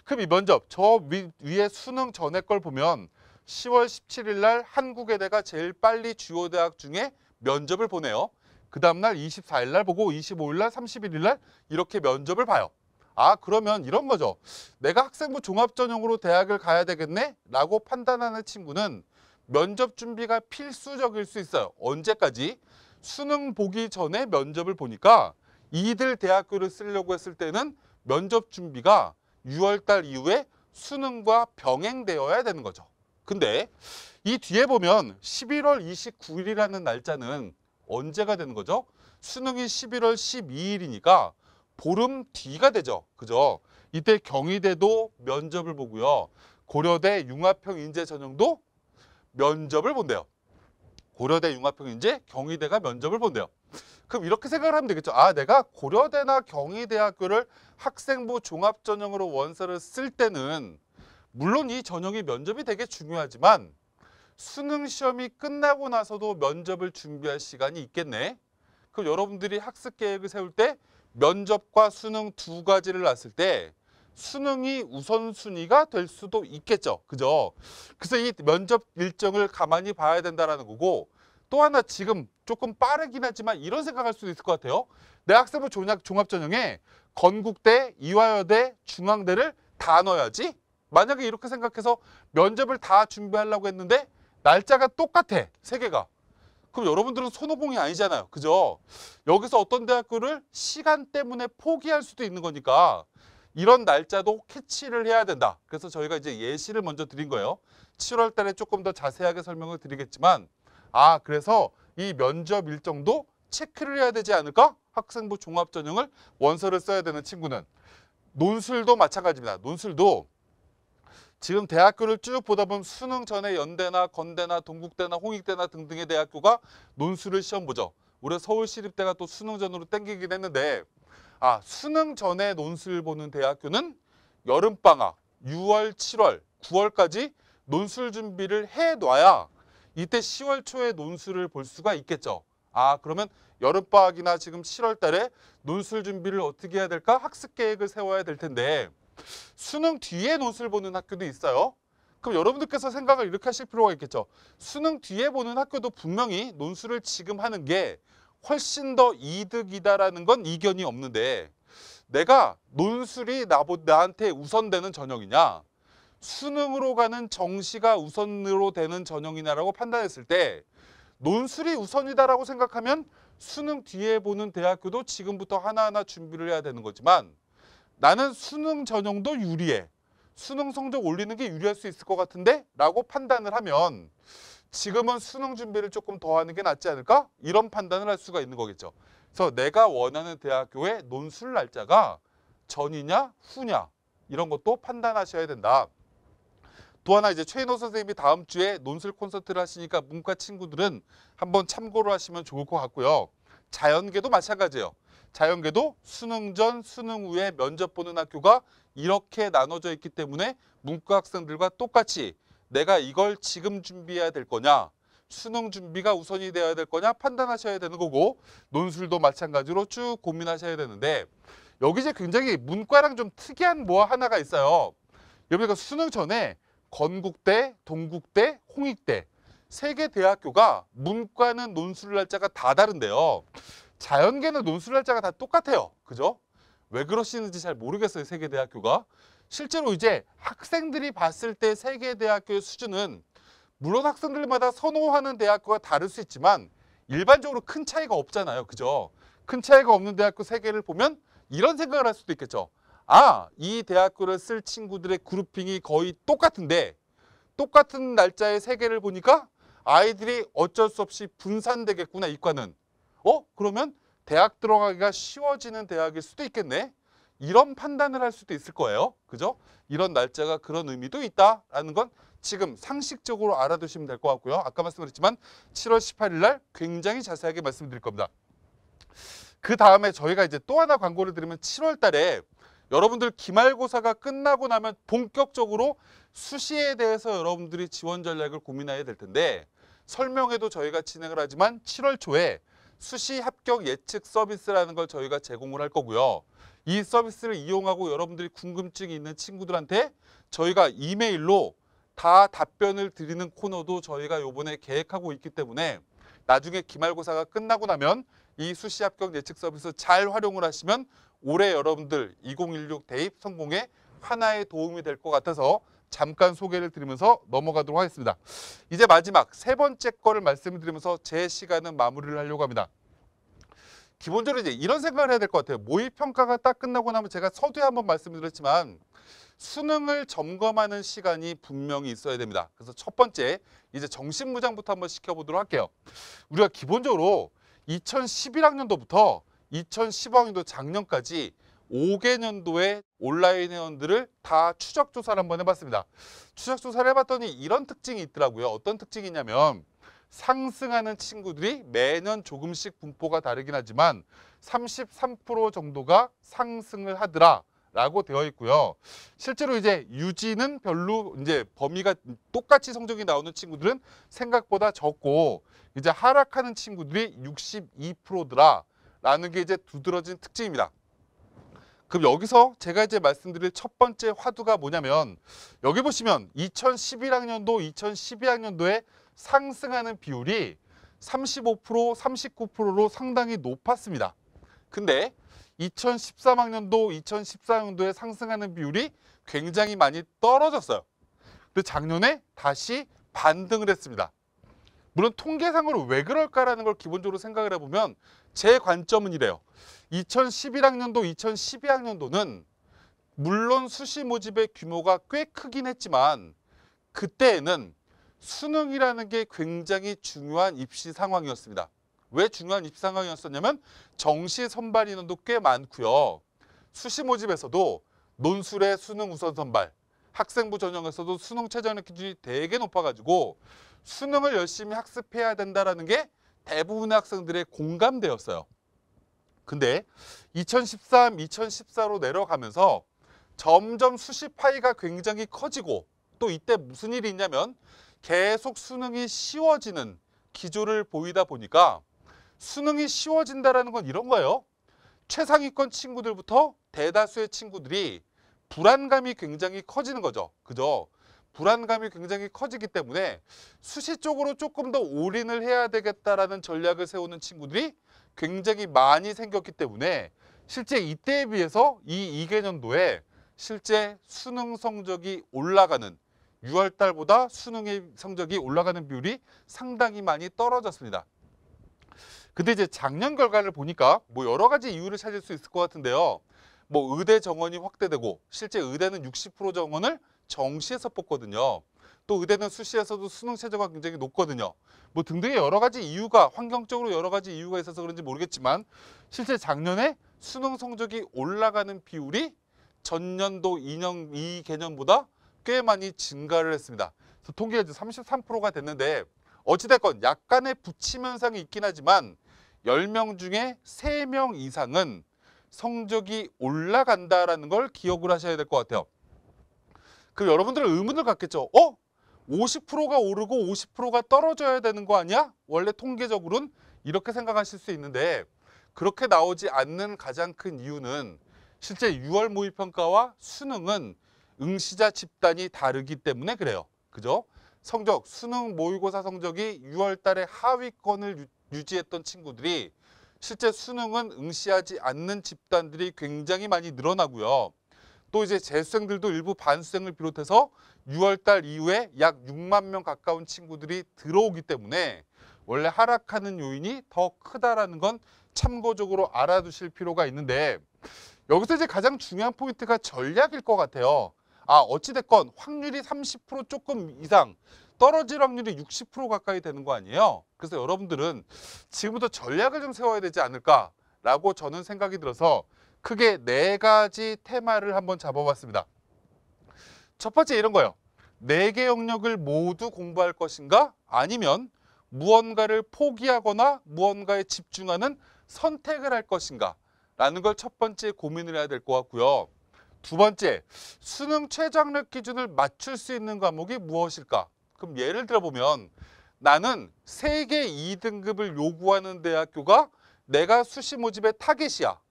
그럼 이 면접, 저 위, 위에 수능 전에 걸 보면 10월 17일 날 한국외대가 제일 빨리 주요 대학 중에 면접을 보내요. 그 다음날 24일 날 보고 25일 날 31일 날 이렇게 면접을 봐요. 아 그러면 이런 거죠. 내가 학생부 종합전형으로 대학을 가야 되겠네? 라고 판단하는 친구는 면접 준비가 필수적일 수 있어요. 언제까지? 수능 보기 전에 면접을 보니까 이들 대학교를 쓰려고 했을 때는 면접 준비가 6월달 이후에 수능과 병행되어야 되는 거죠. 근데 이 뒤에 보면 11월 29일이라는 날짜는 언제가 되는 거죠? 수능이 11월 12일이니까 보름 뒤가 되죠. 그죠? 이때 경희대도 면접을 보고요. 고려대 융합형 인재 전형도 면접을 본대요. 고려대 융합형 인재, 경희대가 면접을 본대요. 그럼 이렇게 생각을 하면 되겠죠. 아, 내가 고려대나 경희대학교를 학생부 종합전형으로 원서를 쓸 때는 물론 이 전형이 면접이 되게 중요하지만 수능 시험이 끝나고 나서도 면접을 준비할 시간이 있겠네. 그럼 여러분들이 학습 계획을 세울 때 면접과 수능 두 가지를 났을때 수능이 우선순위가 될 수도 있겠죠. 그죠? 그래서 이 면접 일정을 가만히 봐야 된다는 거고 또 하나 지금 조금 빠르긴 하지만 이런 생각할 수도 있을 것 같아요. 내 학생부 종합전형에 건국대, 이화여대, 중앙대를 다 넣어야지. 만약에 이렇게 생각해서 면접을 다 준비하려고 했는데 날짜가 똑같아, 세 개가. 그럼 여러분들은 손오공이 아니잖아요. 그죠? 여기서 어떤 대학교를 시간 때문에 포기할 수도 있는 거니까 이런 날짜도 캐치를 해야 된다. 그래서 저희가 이제 예시를 먼저 드린 거예요. 7월 달에 조금 더 자세하게 설명을 드리겠지만 아 그래서 이 면접 일정도 체크를 해야 되지 않을까? 학생부 종합전형을 원서를 써야 되는 친구는 논술도 마찬가지입니다. 논술도 지금 대학교를 쭉 보다 보면 수능 전에 연대나 건대나 동국대나 홍익대나 등등의 대학교가 논술을 시험 보죠. 올해 서울시립대가 또 수능 전으로 땡기긴 했는데 아 수능 전에 논술 보는 대학교는 여름방학 6월, 7월, 9월까지 논술 준비를 해놔야 이때 10월 초에 논술을 볼 수가 있겠죠. 아 그러면 여름방학이나 지금 7월 달에 논술 준비를 어떻게 해야 될까? 학습 계획을 세워야 될 텐데 수능 뒤에 노스를 보는 학교도 있어요. 그럼 여러분들께서 생각을 이렇게 하실 필요가 있겠죠. 수능 뒤에 보는 학교도 분명히 논술을 지금 하는 게 훨씬 더 이득이다라는 건 이견이 없는데 내가 논술이 나보, 나한테 우선되는 전형이냐 수능으로 가는 정시가 우선으로 되는 전형이냐라고 판단했을 때 논술이 우선이다라고 생각하면 수능 뒤에 보는 대학교도 지금부터 하나하나 준비를 해야 되는 거지만 나는 수능 전형도 유리해. 수능 성적 올리는 게 유리할 수 있을 것 같은데? 라고 판단을 하면 지금은 수능 준비를 조금 더 하는 게 낫지 않을까? 이런 판단을 할 수가 있는 거겠죠. 그래서 내가 원하는 대학교의 논술 날짜가 전이냐 후냐 이런 것도 판단하셔야 된다. 또 하나 이제 최인호 선생님이 다음 주에 논술 콘서트를 하시니까 문과 친구들은 한번 참고를 하시면 좋을 것 같고요. 자연계도 마찬가지예요. 자연계도 수능 전, 수능 후에 면접 보는 학교가 이렇게 나눠져 있기 때문에 문과 학생들과 똑같이 내가 이걸 지금 준비해야 될 거냐 수능 준비가 우선이 되어야 될 거냐 판단하셔야 되는 거고 논술도 마찬가지로 쭉 고민하셔야 되는데 여기 이제 굉장히 문과랑 좀 특이한 뭐 하나가 있어요. 여기가 수능 전에 건국대, 동국대, 홍익대 세 개 대학교가 문과는 논술 날짜가 다 다른데요. 자연계는 논술 날짜가 다 똑같아요. 그죠? 왜 그러시는지 잘 모르겠어요. 세계대학교가. 실제로 이제 학생들이 봤을 때 세계대학교의 수준은 물론 학생들마다 선호하는 대학교가 다를 수 있지만 일반적으로 큰 차이가 없잖아요. 그죠? 큰 차이가 없는 대학교 세계를 보면 이런 생각을 할 수도 있겠죠. 아, 이 대학교를 쓸 친구들의 그룹핑이 거의 똑같은데 똑같은 날짜의 세계를 보니까 아이들이 어쩔 수 없이 분산되겠구나, 이과는. 어? 그러면 대학 들어가기가 쉬워지는 대학일 수도 있겠네. 이런 판단을 할 수도 있을 거예요. 그죠? 이런 날짜가 그런 의미도 있다라는 건 지금 상식적으로 알아두시면 될 것 같고요. 아까 말씀드렸지만 7월 18일 날 굉장히 자세하게 말씀드릴 겁니다. 그 다음에 저희가 이제 또 하나 광고를 드리면 7월 달에 여러분들 기말고사가 끝나고 나면 본격적으로 수시에 대해서 여러분들이 지원 전략을 고민해야 될 텐데 설명에도 저희가 진행을 하지만 7월 초에 수시 합격 예측 서비스라는 걸 저희가 제공을 할 거고요. 이 서비스를 이용하고 여러분들이 궁금증이 있는 친구들한테 저희가 이메일로 다 답변을 드리는 코너도 저희가 요번에 계획하고 있기 때문에 나중에 기말고사가 끝나고 나면 이 수시 합격 예측 서비스 잘 활용을 하시면 올해 여러분들 2016 대입 성공에 하나의 도움이 될 것 같아서 잠깐 소개를 드리면서 넘어가도록 하겠습니다. 이제 마지막 세 번째 거를 말씀드리면서 제 시간은 마무리를 하려고 합니다. 기본적으로 이제 이런 생각을 해야 될 것 같아요. 모의평가가 딱 끝나고 나면 제가 서두에 한번 말씀드렸지만 수능을 점검하는 시간이 분명히 있어야 됩니다. 그래서 첫 번째 이제 정신무장부터 한번 시켜보도록 할게요. 우리가 기본적으로 2011학년도부터 2015학년도 작년까지 5개년도에 온라인 회원들을 다 추적 조사를 한번 해봤습니다. 추적 조사를 해봤더니 이런 특징이 있더라고요. 어떤 특징이 있냐면 상승하는 친구들이 매년 조금씩 분포가 다르긴 하지만 33% 정도가 상승을 하더라. 라고 되어 있고요. 실제로 이제 유지는 별로 이제 범위가 똑같이 성적이 나오는 친구들은 생각보다 적고 이제 하락하는 친구들이 62%더라 라는 게 이제 두드러진 특징입니다. 그럼 여기서 제가 이제 말씀드릴 첫 번째 화두가 뭐냐면 여기 보시면 2011학년도, 2012학년도에 상승하는 비율이 35%, 39%로 상당히 높았습니다. 근데 2013학년도, 2014학년도에 상승하는 비율이 굉장히 많이 떨어졌어요. 근데 작년에 다시 반등을 했습니다. 물론 통계상으로 왜 그럴까라는 걸 기본적으로 생각을 해보면 제 관점은 이래요. 2011학년도, 2012학년도는 물론 수시 모집의 규모가 꽤 크긴 했지만 그때에는 수능이라는 게 굉장히 중요한 입시 상황이었습니다. 왜 중요한 입시 상황이었었냐면 정시 선발 인원도 꽤 많고요. 수시 모집에서도 논술의 수능 우선 선발, 학생부 전형에서도 수능 최저학력 기준이 되게 높아가지고 수능을 열심히 학습해야 된다는 게 대부분의 학생들의 공감대였어요. 근데 2013, 2014로 내려가면서 점점 수시 파이가 굉장히 커지고 또 이때 무슨 일이 있냐면 계속 수능이 쉬워지는 기조를 보이다 보니까 수능이 쉬워진다는 건 이런 거예요. 최상위권 친구들부터 대다수의 친구들이 불안감이 굉장히 커지는 거죠. 그죠? 불안감이 굉장히 커지기 때문에 수시 쪽으로 조금 더 올인을 해야 되겠다라는 전략을 세우는 친구들이 굉장히 많이 생겼기 때문에 실제 이때에 비해서 이 2개년도에 실제 수능 성적이 올라가는 6월 달보다 수능의 성적이 올라가는 비율이 상당히 많이 떨어졌습니다. 근데 이제 작년 결과를 보니까 뭐 여러 가지 이유를 찾을 수 있을 것 같은데요. 뭐 의대 정원이 확대되고 실제 의대는 60% 정원을 정시에서 뽑거든요. 또 의대는 수시에서도 수능 최저가 굉장히 높거든요. 뭐 등등의 여러 가지 이유가 환경적으로 여러 가지 이유가 있어서 그런지 모르겠지만 실제 작년에 수능 성적이 올라가는 비율이 전년도 2년 이 개념보다 꽤 많이 증가를 했습니다. 그래서 통계가 33%가 됐는데 어찌됐건 약간의 부침 현상이 있긴 하지만 10명 중에 3명 이상은 성적이 올라간다라는 걸 기억을 하셔야 될 것 같아요. 그 여러분들은 의문을 갖겠죠. 어? 50%가 오르고 50%가 떨어져야 되는 거 아니야? 원래 통계적으로는 이렇게 생각하실 수 있는데 그렇게 나오지 않는 가장 큰 이유는 실제 6월 모의평가와 수능은 응시자 집단이 다르기 때문에 그래요. 그죠? 성적, 수능 모의고사 성적이 6월 달에 하위권을 유지했던 친구들이 실제 수능은 응시하지 않는 집단들이 굉장히 많이 늘어나고요. 또 이제 재수생들도 일부 반수생을 비롯해서 6월달 이후에 약 6만 명 가까운 친구들이 들어오기 때문에 원래 하락하는 요인이 더 크다라는 건 참고적으로 알아두실 필요가 있는데 여기서 이제 가장 중요한 포인트가 전략일 것 같아요. 아 어찌됐건 확률이 30% 조금 이상 떨어질 확률이 60% 가까이 되는 거 아니에요? 그래서 여러분들은 지금부터 전략을 좀 세워야 되지 않을까라고 저는 생각이 들어서 크게 네 가지 테마를 한번 잡아봤습니다. 첫 번째 이런 거예요. 네 개 영역을 모두 공부할 것인가? 아니면 무언가를 포기하거나 무언가에 집중하는 선택을 할 것인가? 라는 걸 첫 번째 고민을 해야 될 것 같고요. 두 번째, 수능 최장력 기준을 맞출 수 있는 과목이 무엇일까? 그럼 예를 들어보면 나는 세계 2등급을 요구하는 대학교가 내가 수시 모집의 타겟이야.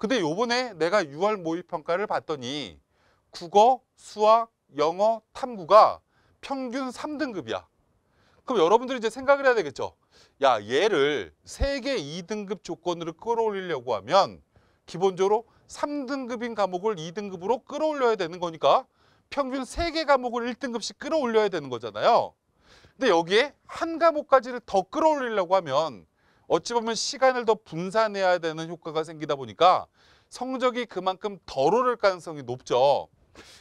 근데 요번에 내가 6월 모의평가를 봤더니 국어, 수학, 영어, 탐구가 평균 3등급이야. 그럼 여러분들이 이제 생각을 해야 되겠죠. 야, 얘를 세계 2등급 조건으로 끌어올리려고 하면 기본적으로 3등급인 과목을 2등급으로 끌어올려야 되는 거니까 평균 3개 과목을 1등급씩 끌어올려야 되는 거잖아요. 근데 여기에 한 과목까지를 더 끌어올리려고 하면 어찌 보면 시간을 더 분산해야 되는 효과가 생기다 보니까 성적이 그만큼 덜 오를 가능성이 높죠.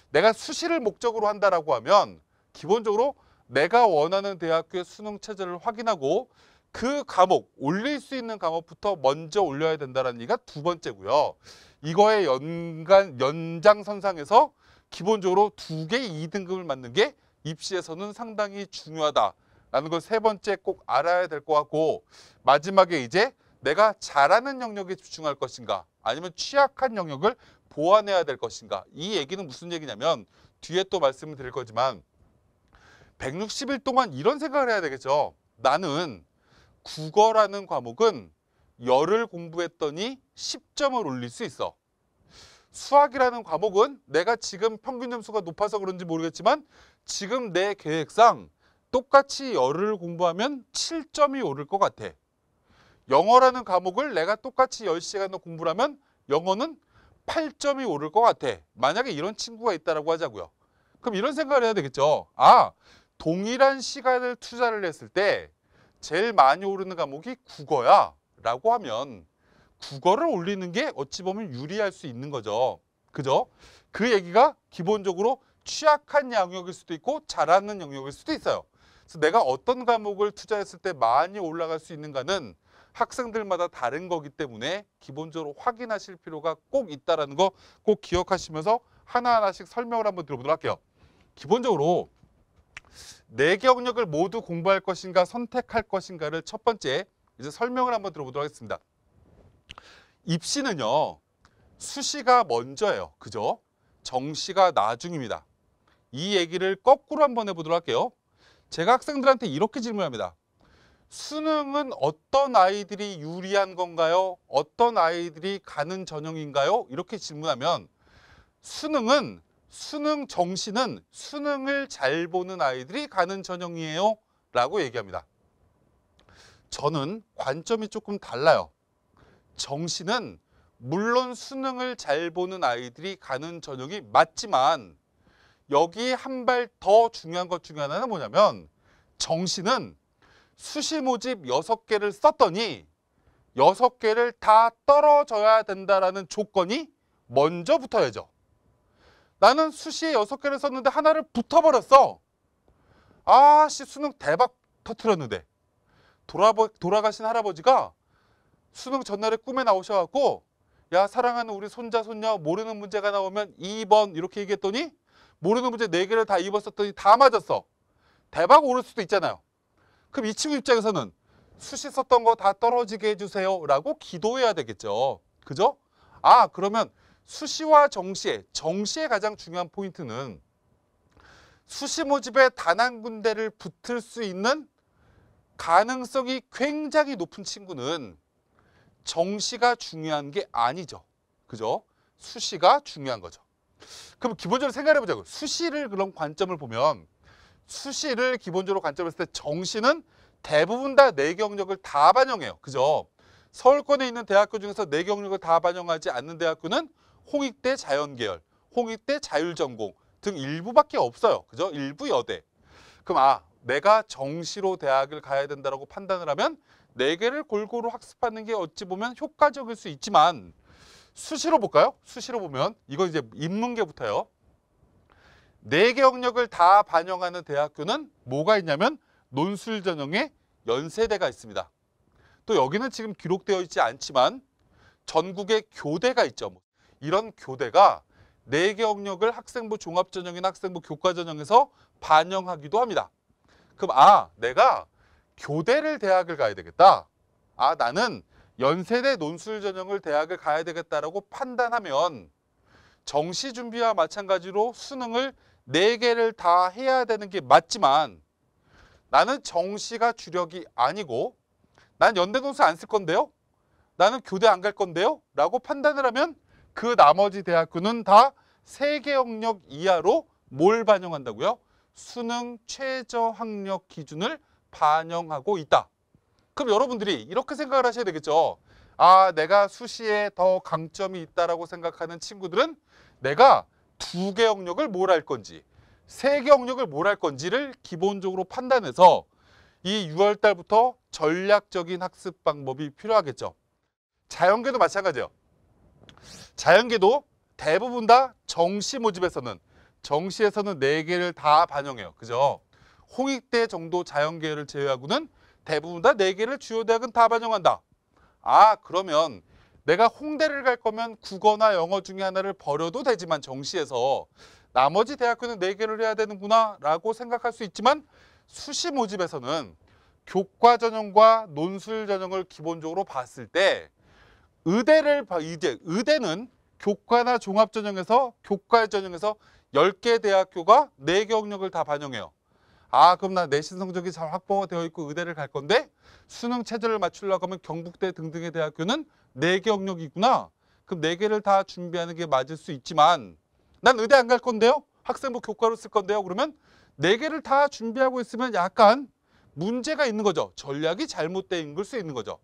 내가 수시를 목적으로 한다라고 하면 기본적으로 내가 원하는 대학교의 수능 체제를 확인하고 그 과목, 올릴 수 있는 과목부터 먼저 올려야 된다는 얘기가 두 번째고요. 이거의 연간, 연장선상에서 기본적으로 두 개의 2등급을 맞는 게 입시에서는 상당히 중요하다. 라는 걸 세 번째 꼭 알아야 될 것 같고 마지막에 이제 내가 잘하는 영역에 집중할 것인가 아니면 취약한 영역을 보완해야 될 것인가 이 얘기는 무슨 얘기냐면 뒤에 또 말씀을 드릴 거지만 160일 동안 이런 생각을 해야 되겠죠 나는 국어라는 과목은 열을 공부했더니 10점을 올릴 수 있어 수학이라는 과목은 내가 지금 평균 점수가 높아서 그런지 모르겠지만 지금 내 계획상 똑같이 열을 공부하면 7점이 오를 것 같아. 영어라는 과목을 내가 똑같이 1 0시간 공부를 하면 영어는 8점이 오를 것 같아. 만약에 이런 친구가 있다라고 하자고요. 그럼 이런 생각을 해야 되겠죠. 아, 동일한 시간을 투자를 했을 때 제일 많이 오르는 과목이 국어야 라고 하면 국어를 올리는 게 어찌 보면 유리할 수 있는 거죠. 그죠? 그 얘기가 기본적으로 취약한 영역일 수도 있고 잘하는 영역일 수도 있어요. 그래서 내가 어떤 과목을 투자했을 때 많이 올라갈 수 있는가는 학생들마다 다른 거기 때문에 기본적으로 확인하실 필요가 꼭 있다는 거 꼭 기억하시면서 하나하나씩 설명을 한번 들어보도록 할게요. 기본적으로 내 경력을 모두 공부할 것인가 선택할 것인가를 첫 번째 이제 설명을 한번 들어보도록 하겠습니다. 입시는요. 수시가 먼저예요. 그죠? 정시가 나중입니다. 이 얘기를 거꾸로 한번 해보도록 할게요. 제가 학생들한테 이렇게 질문합니다. 수능은 어떤 아이들이 유리한 건가요? 어떤 아이들이 가는 전형인가요? 이렇게 질문하면 수능은 수능 정시는 수능을 잘 보는 아이들이 가는 전형이에요 라고 얘기합니다. 저는 관점이 조금 달라요. 정시는 물론 수능을 잘 보는 아이들이 가는 전형이 맞지만 여기 한 발 더 중요한 것 중에 하나는 뭐냐면 정신은 수시 모집 여섯 개를 썼더니 여섯 개를 다 떨어져야 된다라는 조건이 먼저 붙어야죠. 나는 수시에 여섯 개를 썼는데 하나를 붙어버렸어. 아씨 수능 대박 터트렸는데 돌아보, 돌아가신 할아버지가 수능 전날에 꿈에 나오셔갖고 야 사랑하는 우리 손자 손녀 모르는 문제가 나오면 2번 이렇게 얘기했더니 모르는 문제 네개를다 입었었더니 다 맞았어. 대박 오를 수도 있잖아요. 그럼 이 친구 입장에서는 수시 썼던 거 다 떨어지게 해주세요 라고 기도해야 되겠죠. 그죠? 아 그러면 수시와 정시의 정시의 가장 중요한 포인트는 수시 모집에 단 한 군데를 붙을 수 있는 가능성이 굉장히 높은 친구는 정시가 중요한 게 아니죠. 그죠? 수시가 중요한 거죠. 그럼 기본적으로 생각해 보자고 수시를 그런 관점을 보면 수시를 기본적으로 관점했을 때 정시는 대부분 다 내 경력을 다 반영해요. 그죠? 서울권에 있는 대학교 중에서 내 경력을 다 반영하지 않는 대학교는 홍익대 자연계열, 홍익대 자율전공 등 일부밖에 없어요. 그죠? 일부 여대. 그럼 아, 내가 정시로 대학을 가야 된다라고 판단을 하면 네 개를 골고루 학습하는 게 어찌 보면 효과적일 수 있지만 수시로 볼까요? 수시로 보면 이거 이제 인문계부터요. 네개 영역을 다 반영하는 대학교는 뭐가 있냐면 논술 전형의 연세대가 있습니다. 또 여기는 지금 기록되어 있지 않지만 전국의 교대가 있죠. 뭐 이런 교대가 네개 영역을 학생부 종합전형이나 학생부 교과전형에서 반영하기도 합니다. 그럼 아 내가 교대를 대학을 가야 되겠다. 아 나는 연세대 논술 전형을 대학을 가야 되겠다라고 판단하면 정시 준비와 마찬가지로 수능을 네개를다 해야 되는 게 맞지만 나는 정시가 주력이 아니고 난 연대 논술 안 쓸 건데요. 나는 교대 안 갈 건데요. 라고 판단을 하면 그 나머지 대학교는 다세계 영역 이하로 뭘 반영한다고요? 수능 최저 학력 기준을 반영하고 있다. 그럼 여러분들이 이렇게 생각을 하셔야 되겠죠. 아, 내가 수시에 더 강점이 있다라고 생각하는 친구들은 내가 두 개 영역을 뭘 할 건지, 세 개 영역을 뭘 할 건지를 기본적으로 판단해서 이 6월 달부터 전략적인 학습 방법이 필요하겠죠. 자연계도 마찬가지예요. 자연계도 대부분 다 정시 모집에서는 정시에서는 네개를다 반영해요. 그죠? 홍익대 정도 자연계를 제외하고는 대부분 다 네 개를 주요 대학은 다 반영한다. 아 그러면 내가 홍대를 갈 거면 국어나 영어 중에 하나를 버려도 되지만 정시에서 나머지 대학교는 네 개를 해야 되는구나 라고 생각할 수 있지만 수시 모집에서는 교과 전형과 논술 전형을 기본적으로 봤을 때 의대를 이제 의대는 교과나 종합 전형에서 교과 전형에서 열 개 대학교가 네개 영역을 다 반영해요. 아 그럼 나 내신 성적이 잘 확보가 되어 있고 의대를 갈 건데 수능 체제를 맞추려고 하면 경북대 등등의 대학교는 네개 영역이 있구나. 그럼 네개를다 준비하는 게 맞을 수 있지만 난 의대 안 갈 건데요. 학생부 교과로 쓸 건데요. 그러면 네개를다 준비하고 있으면 약간 문제가 있는 거죠. 전략이 잘못된 걸 수 있는 거죠.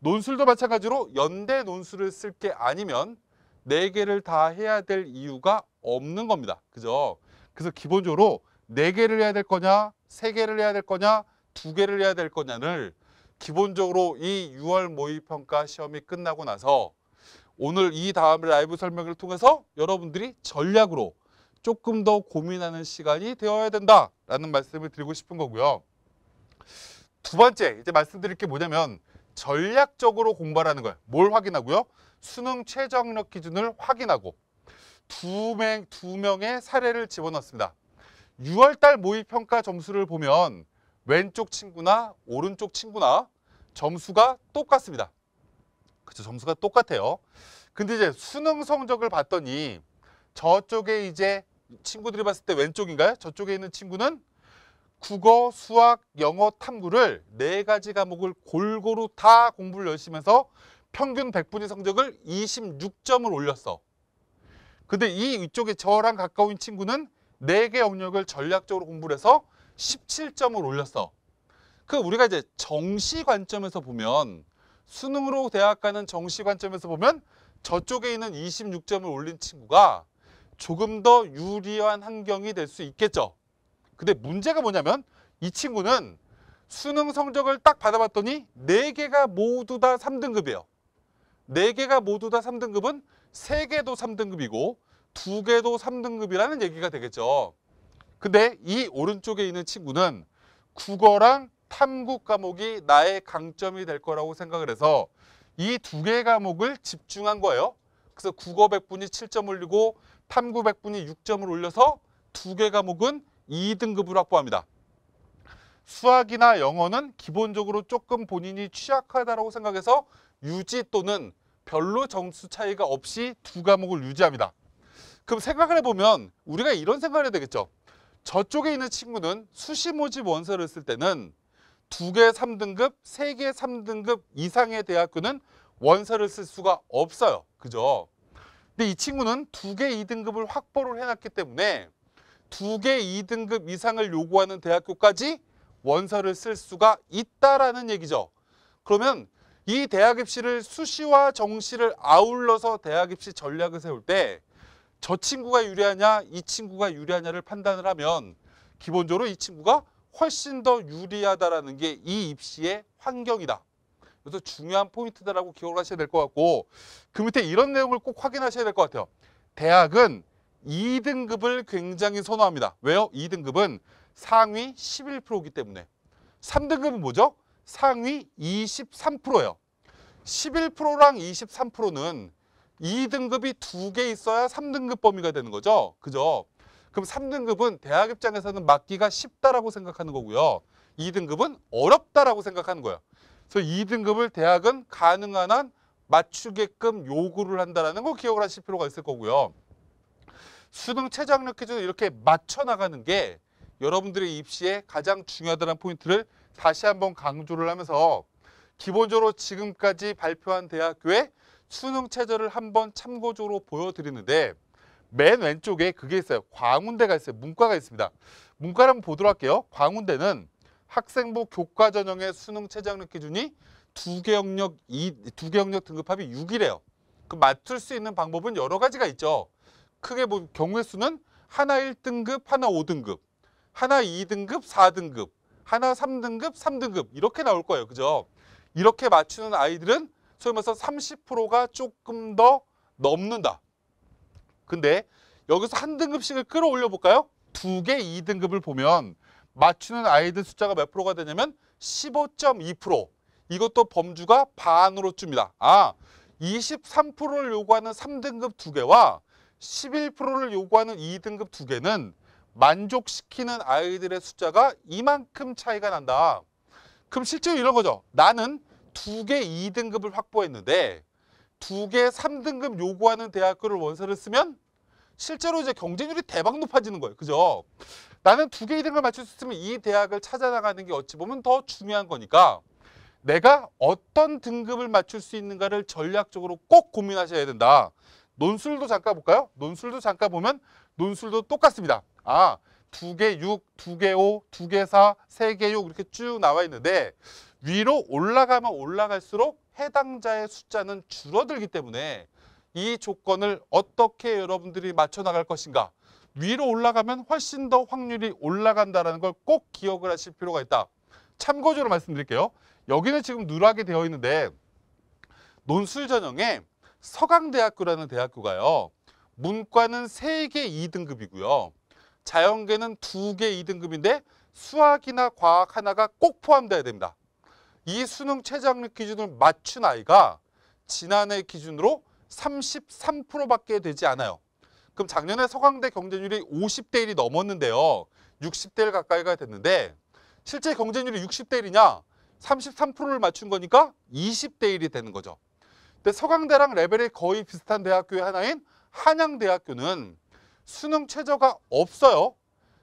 논술도 마찬가지로 연대 논술을 쓸 게 아니면 네개를다 해야 될 이유가 없는 겁니다. 그죠? 그래서 기본적으로 네 개를 해야 될 거냐, 세 개를 해야 될 거냐, 두 개를 해야 될 거냐를 기본적으로 이 6월 모의평가 시험이 끝나고 나서 오늘 이 다음 라이브 설명을 통해서 여러분들이 전략으로 조금 더 고민하는 시간이 되어야 된다라는 말씀을 드리고 싶은 거고요. 두 번째 이제 말씀드릴 게 뭐냐면 전략적으로 공부하는 거예요. 뭘 확인하고요? 수능 최저학력 기준을 확인하고 두, 명, 두 명의 사례를 집어넣습니다. 6월달 모의평가 점수를 보면 왼쪽 친구나 오른쪽 친구나 점수가 똑같습니다. 그쵸, 점수가 똑같아요. 근데 이제 수능 성적을 봤더니 저쪽에 이제 친구들이 봤을 때 왼쪽인가요? 저쪽에 있는 친구는 국어, 수학, 영어, 탐구를 네 가지 과목을 골고루 다 공부를 열심히 해서 평균 1 0 0분위 성적을 26점을 올렸어. 근데 이 위쪽에 저랑 가까운 친구는 네개 영역을 전략적으로 공부를 해서 17점을 올렸어. 그 우리가 이제 정시 관점에서 보면 수능으로 대학 가는 정시 관점에서 보면 저쪽에 있는 26점을 올린 친구가 조금 더 유리한 환경이 될 수 있겠죠. 근데 문제가 뭐냐면 이 친구는 수능 성적을 딱 받아봤더니 4개가 모두 다 3등급이에요. 4개가 모두 다 3등급은 3개도 3등급이고 두 개도 3등급이라는 얘기가 되겠죠. 근데 이 오른쪽에 있는 친구는 국어랑 탐구 과목이 나의 강점이 될 거라고 생각을 해서 이 두 개 과목을 집중한 거예요. 그래서 국어 100분이 7점 올리고 탐구 100분이 6점을 올려서 두 개 과목은 2등급으로 확보합니다. 수학이나 영어는 기본적으로 조금 본인이 취약하다고 생각해서 유지 또는 별로 점수 차이가 없이 두 과목을 유지합니다. 그럼 생각을 해보면 우리가 이런 생각을 해야 되겠죠. 저쪽에 있는 친구는 수시 모집 원서를 쓸 때는 두개 3등급, 세개 3등급 이상의 대학교는 원서를 쓸 수가 없어요. 그죠? 근데 이 친구는 두개 2등급을 확보를 해놨기 때문에 두개 2등급 이상을 요구하는 대학교까지 원서를 쓸 수가 있다라는 얘기죠. 그러면 이 대학 입시를 수시와 정시를 아울러서 대학 입시 전략을 세울 때저 친구가 유리하냐 이 친구가 유리하냐를 판단을 하면 기본적으로 이 친구가 훨씬 더 유리하다라는 게 이 입시의 환경이다. 그래서 중요한 포인트다라고 기억을 하셔야 될 것 같고 그 밑에 이런 내용을 꼭 확인하셔야 될 것 같아요. 대학은 2등급을 굉장히 선호합니다. 왜요? 2등급은 상위 11%이기 때문에 3등급은 뭐죠? 상위 23%예요. 11%랑 23%는 2등급이 두 개 있어야 3등급 범위가 되는 거죠. 그죠? 그럼 3등급은 대학 입장에서는 맞기가 쉽다라고 생각하는 거고요. 2등급은 어렵다라고 생각하는 거예요. 그래서 2등급을 대학은 가능한 한 맞추게끔 요구를 한다는거 기억을 하실 필요가 있을 거고요. 수능 최저학력 기준 이렇게 맞춰 나가는 게 여러분들의 입시에 가장 중요하다는 포인트를 다시 한번 강조를 하면서 기본적으로 지금까지 발표한 대학교의 수능 체제를 한번 참고적으로 보여드리는데 맨 왼쪽에 그게 있어요. 광운대가 있어요. 문과가 있습니다. 문과를 한번 보도록 할게요. 광운대는 학생부 교과 전형의 수능 체제 학력 기준이 두개 영역 이 두개 영역 등급합이 6이래요. 그 맞출 수 있는 방법은 여러 가지가 있죠. 크게 보면 경우의 수는 하나 1등급, 하나 5등급, 하나 2등급, 4등급, 하나 3등급, 3등급 이렇게 나올 거예요. 그죠? 이렇게 맞추는 아이들은 소위 말해서 30%가 조금 더 넘는다. 근데 여기서 한 등급씩을 끌어올려 볼까요? 두개 2등급을 보면 맞추는 아이들 숫자가 몇 프로가 되냐면 15.2% 이것도 범주가 반으로 줍니다. 아, 23%를 요구하는 3등급 2개와 11%를 요구하는 2등급 2개는 만족시키는 아이들의 숫자가 이만큼 차이가 난다. 그럼 실제로 이런 거죠. 나는 두개 2등급을 확보했는데 두개 3등급 요구하는 대학교를 원서를 쓰면 실제로 이제 경쟁률이 대박 높아지는 거예요. 그죠? 나는 두개 2등급 을 맞출 수 있으면 이 대학을 찾아나가는 게 어찌 보면 더 중요한 거니까 내가 어떤 등급을 맞출 수 있는가를 전략적으로 꼭 고민하셔야 된다. 논술도 잠깐 볼까요? 논술도 잠깐 보면 논술도 똑같습니다. 아, 두개 6, 두개 5, 두개 4, 세개6 이렇게 쭉 나와 있는데 위로 올라가면 올라갈수록 해당자의 숫자는 줄어들기 때문에 이 조건을 어떻게 여러분들이 맞춰나갈 것인가 위로 올라가면 훨씬 더 확률이 올라간다는 걸 꼭 기억을 하실 필요가 있다. 참고적으로 말씀드릴게요. 여기는 지금 누락이 되어 있는데 논술 전형에 서강대학교라는 대학교가요. 문과는 세개 2등급이고요. 자연계는 두개 2등급인데 수학이나 과학 하나가 꼭 포함돼야 됩니다. 이 수능 최저학력 기준을 맞춘 아이가 지난해 기준으로 33%밖에 되지 않아요. 그럼 작년에 서강대 경쟁률이 50대 1이 넘었는데요. 60대 1 가까이가 됐는데 실제 경쟁률이 60대 1이냐? 33%를 맞춘 거니까 20대 1이 되는 거죠. 근데 서강대랑 레벨이 거의 비슷한 대학교의 하나인 한양대학교는 수능 최저가 없어요.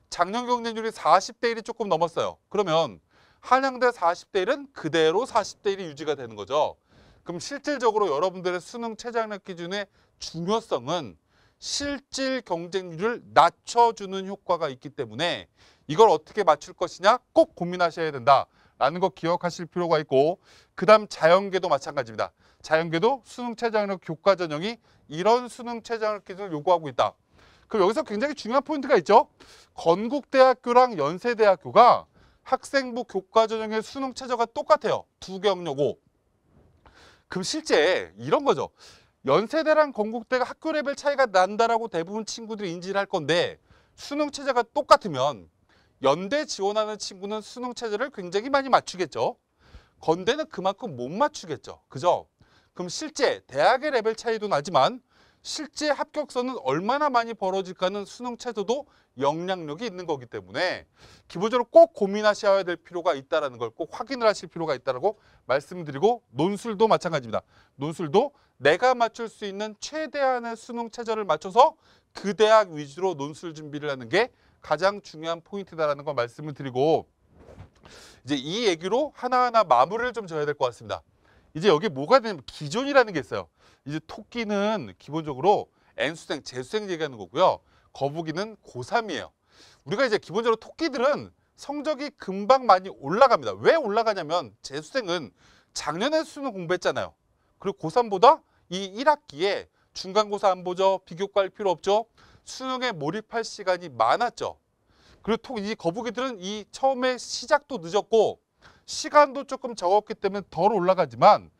작년 경쟁률이 40대 1이 조금 넘었어요. 그러면 한양대 40대 1은 그대로 40대 1이 유지가 되는 거죠. 그럼 실질적으로 여러분들의 수능 최저학력 기준의 중요성은 실질 경쟁률을 낮춰주는 효과가 있기 때문에 이걸 어떻게 맞출 것이냐 꼭 고민하셔야 된다라는 거 기억하실 필요가 있고 그 다음 자연계도 마찬가지입니다. 자연계도 수능 최저학력 교과 전형이 이런 수능 최저학력 기준을 요구하고 있다. 그럼 여기서 굉장히 중요한 포인트가 있죠. 건국대학교랑 연세대학교가 학생부 교과전형의 수능 최저가 똑같아요. 두 경력 5. 그럼 실제 이런 거죠. 연세대랑 건국대가 학교 레벨 차이가 난다라고 대부분 친구들이 인지를 할 건데 수능 체제가 똑같으면 연대 지원하는 친구는 수능 체제를 굉장히 많이 맞추겠죠. 건대는 그만큼 못 맞추겠죠. 그죠? 그럼 실제 대학의 레벨 차이도 나지만 실제 합격선은 얼마나 많이 벌어질까는 수능 체제도 영향력이 있는 거기 때문에 기본적으로 꼭 고민하셔야 될 필요가 있다는 걸 꼭 확인을 하실 필요가 있다고 말씀드리고 논술도 마찬가지입니다. 논술도 내가 맞출 수 있는 최대한의 수능 체제를 맞춰서 그 대학 위주로 논술 준비를 하는 게 가장 중요한 포인트다라는 걸 말씀을 드리고 이제 이 얘기로 하나하나 마무리를 좀 져야 될 것 같습니다. 이제 여기 뭐가 되냐면 기존이라는 게 있어요. 이제 토끼는 기본적으로 N수생, 재수생 얘기하는 거고요. 거북이는 고3이에요. 우리가 이제 기본적으로 토끼들은 성적이 금방 많이 올라갑니다. 왜 올라가냐면 재수생은 작년에 수능 공부했잖아요. 그리고 고3보다 이 1학기에 중간고사 안 보죠. 비교과일 필요 없죠. 수능에 몰입할 시간이 많았죠. 그리고 토, 이 거북이들은 이 처음에 시작도 늦었고 시간도 조금 적었기 때문에 덜 올라가지만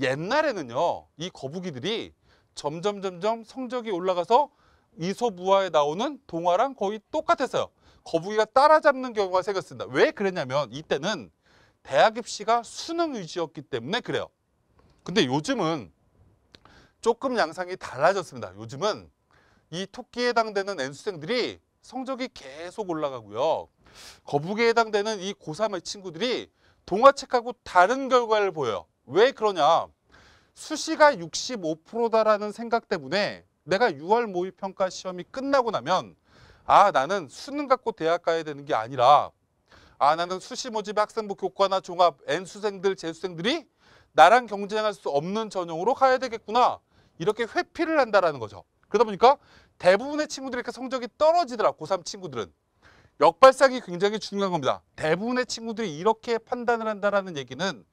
옛날에는요 이 거북이들이 점점 점점 성적이 올라가서 이소부화에 나오는 동화랑 거의 똑같았어요 거북이가 따라잡는 경우가 생겼습니다 왜 그랬냐면 이때는 대학 입시가 수능 위주였기 때문에 그래요 근데 요즘은 조금 양상이 달라졌습니다 요즘은 이 토끼에 해당되는 N수생들이 성적이 계속 올라가고요 거북이에 해당되는 이 고3의 친구들이 동화책하고 다른 결과를 보여요 왜 그러냐? 수시가 65%다라는 생각 때문에 내가 6월 모의평가 시험이 끝나고 나면 아 나는 수능 갖고 대학 가야 되는 게 아니라 아 나는 수시 모집 학생부 교과나 종합 N 수생들 재수생들이 나랑 경쟁할 수 없는 전형으로 가야 되겠구나 이렇게 회피를 한다라는 거죠. 그러다 보니까 대부분의 친구들이 이렇게 성적이 떨어지더라 고3 친구들은 역발상이 굉장히 중요한 겁니다. 대부분의 친구들이 이렇게 판단을 한다라는 얘기는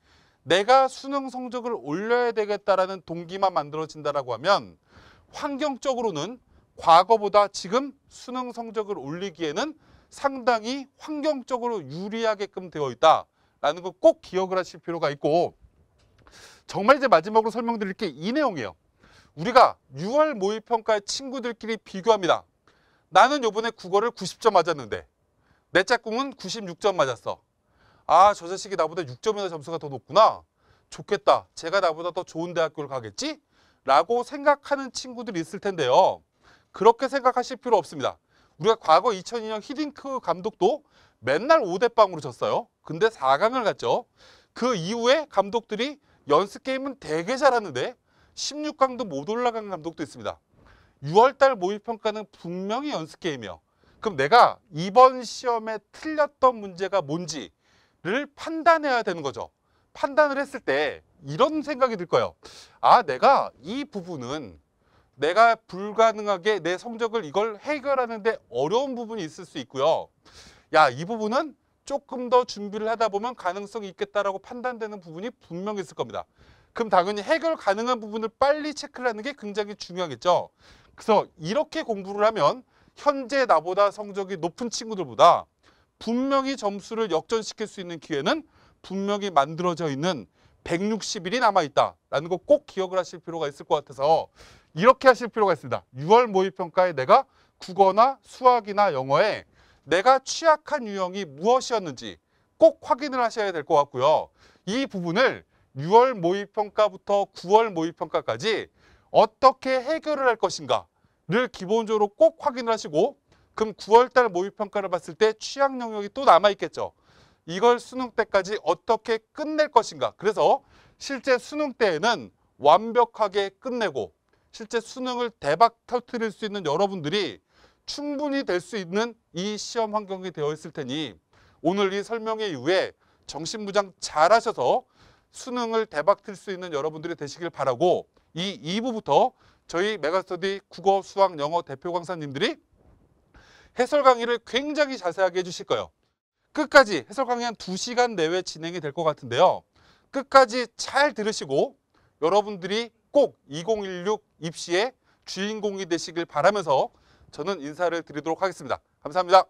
내가 수능 성적을 올려야 되겠다라는 동기만 만들어진다라고 하면 환경적으로는 과거보다 지금 수능 성적을 올리기에는 상당히 환경적으로 유리하게끔 되어 있다라는 거 꼭 기억을 하실 필요가 있고 정말 이제 마지막으로 설명드릴 게 이 내용이에요. 우리가 6월 모의평가의 친구들끼리 비교합니다. 나는 요번에 국어를 90점 맞았는데 내 짝꿍은 96점 맞았어. 아, 저 자식이 나보다 6점이나 점수가 더 높구나. 좋겠다. 제가 나보다 더 좋은 대학교를 가겠지? 라고 생각하는 친구들이 있을 텐데요. 그렇게 생각하실 필요 없습니다. 우리가 과거 2002년 히딩크 감독도 맨날 5대빵으로 졌어요. 근데 4강을 갔죠. 그 이후에 감독들이 연습 게임은 되게 잘하는데 16강도 못 올라간 감독도 있습니다. 6월달 모의평가는 분명히 연습 게임이요. 그럼 내가 이번 시험에 틀렸던 문제가 뭔지 를 판단해야 되는 거죠. 판단을 했을 때 이런 생각이 들 거예요. 아, 내가 이 부분은 내가 불가능하게 내 성적을 이걸 해결하는데 어려운 부분이 있을 수 있고요. 야, 이 부분은 조금 더 준비를 하다 보면 가능성이 있겠다라고 판단되는 부분이 분명히 있을 겁니다. 그럼 당연히 해결 가능한 부분을 빨리 체크를 하는 게 굉장히 중요하겠죠. 그래서 이렇게 공부를 하면 현재 나보다 성적이 높은 친구들보다 분명히 점수를 역전시킬 수 있는 기회는 분명히 만들어져 있는 160일이 남아있다라는 거 꼭 기억을 하실 필요가 있을 것 같아서 이렇게 하실 필요가 있습니다. 6월 모의평가에 내가 국어나 수학이나 영어에 내가 취약한 유형이 무엇이었는지 꼭 확인을 하셔야 될 것 같고요. 이 부분을 6월 모의평가부터 9월 모의평가까지 어떻게 해결을 할 것인가를 기본적으로 꼭 확인을 하시고 그럼 9월달 모의평가를 봤을 때 취약 영역이 또 남아있겠죠. 이걸 수능 때까지 어떻게 끝낼 것인가. 그래서 실제 수능 때에는 완벽하게 끝내고 실제 수능을 대박 터트릴 수 있는 여러분들이 충분히 될 수 있는 이 시험 환경이 되어 있을 테니 오늘 이 설명회 이후에 정신부장 잘하셔서 수능을 대박 틀 수 있는 여러분들이 되시길 바라고 이 2부부터 저희 메가스터디 국어, 수학, 영어 대표 강사님들이 해설 강의를 굉장히 자세하게 해주실 거예요. 끝까지 해설 강의 한 2시간 내외 진행이 될 것 같은데요. 끝까지 잘 들으시고 여러분들이 꼭 2016 입시의 주인공이 되시길 바라면서 저는 인사를 드리도록 하겠습니다. 감사합니다.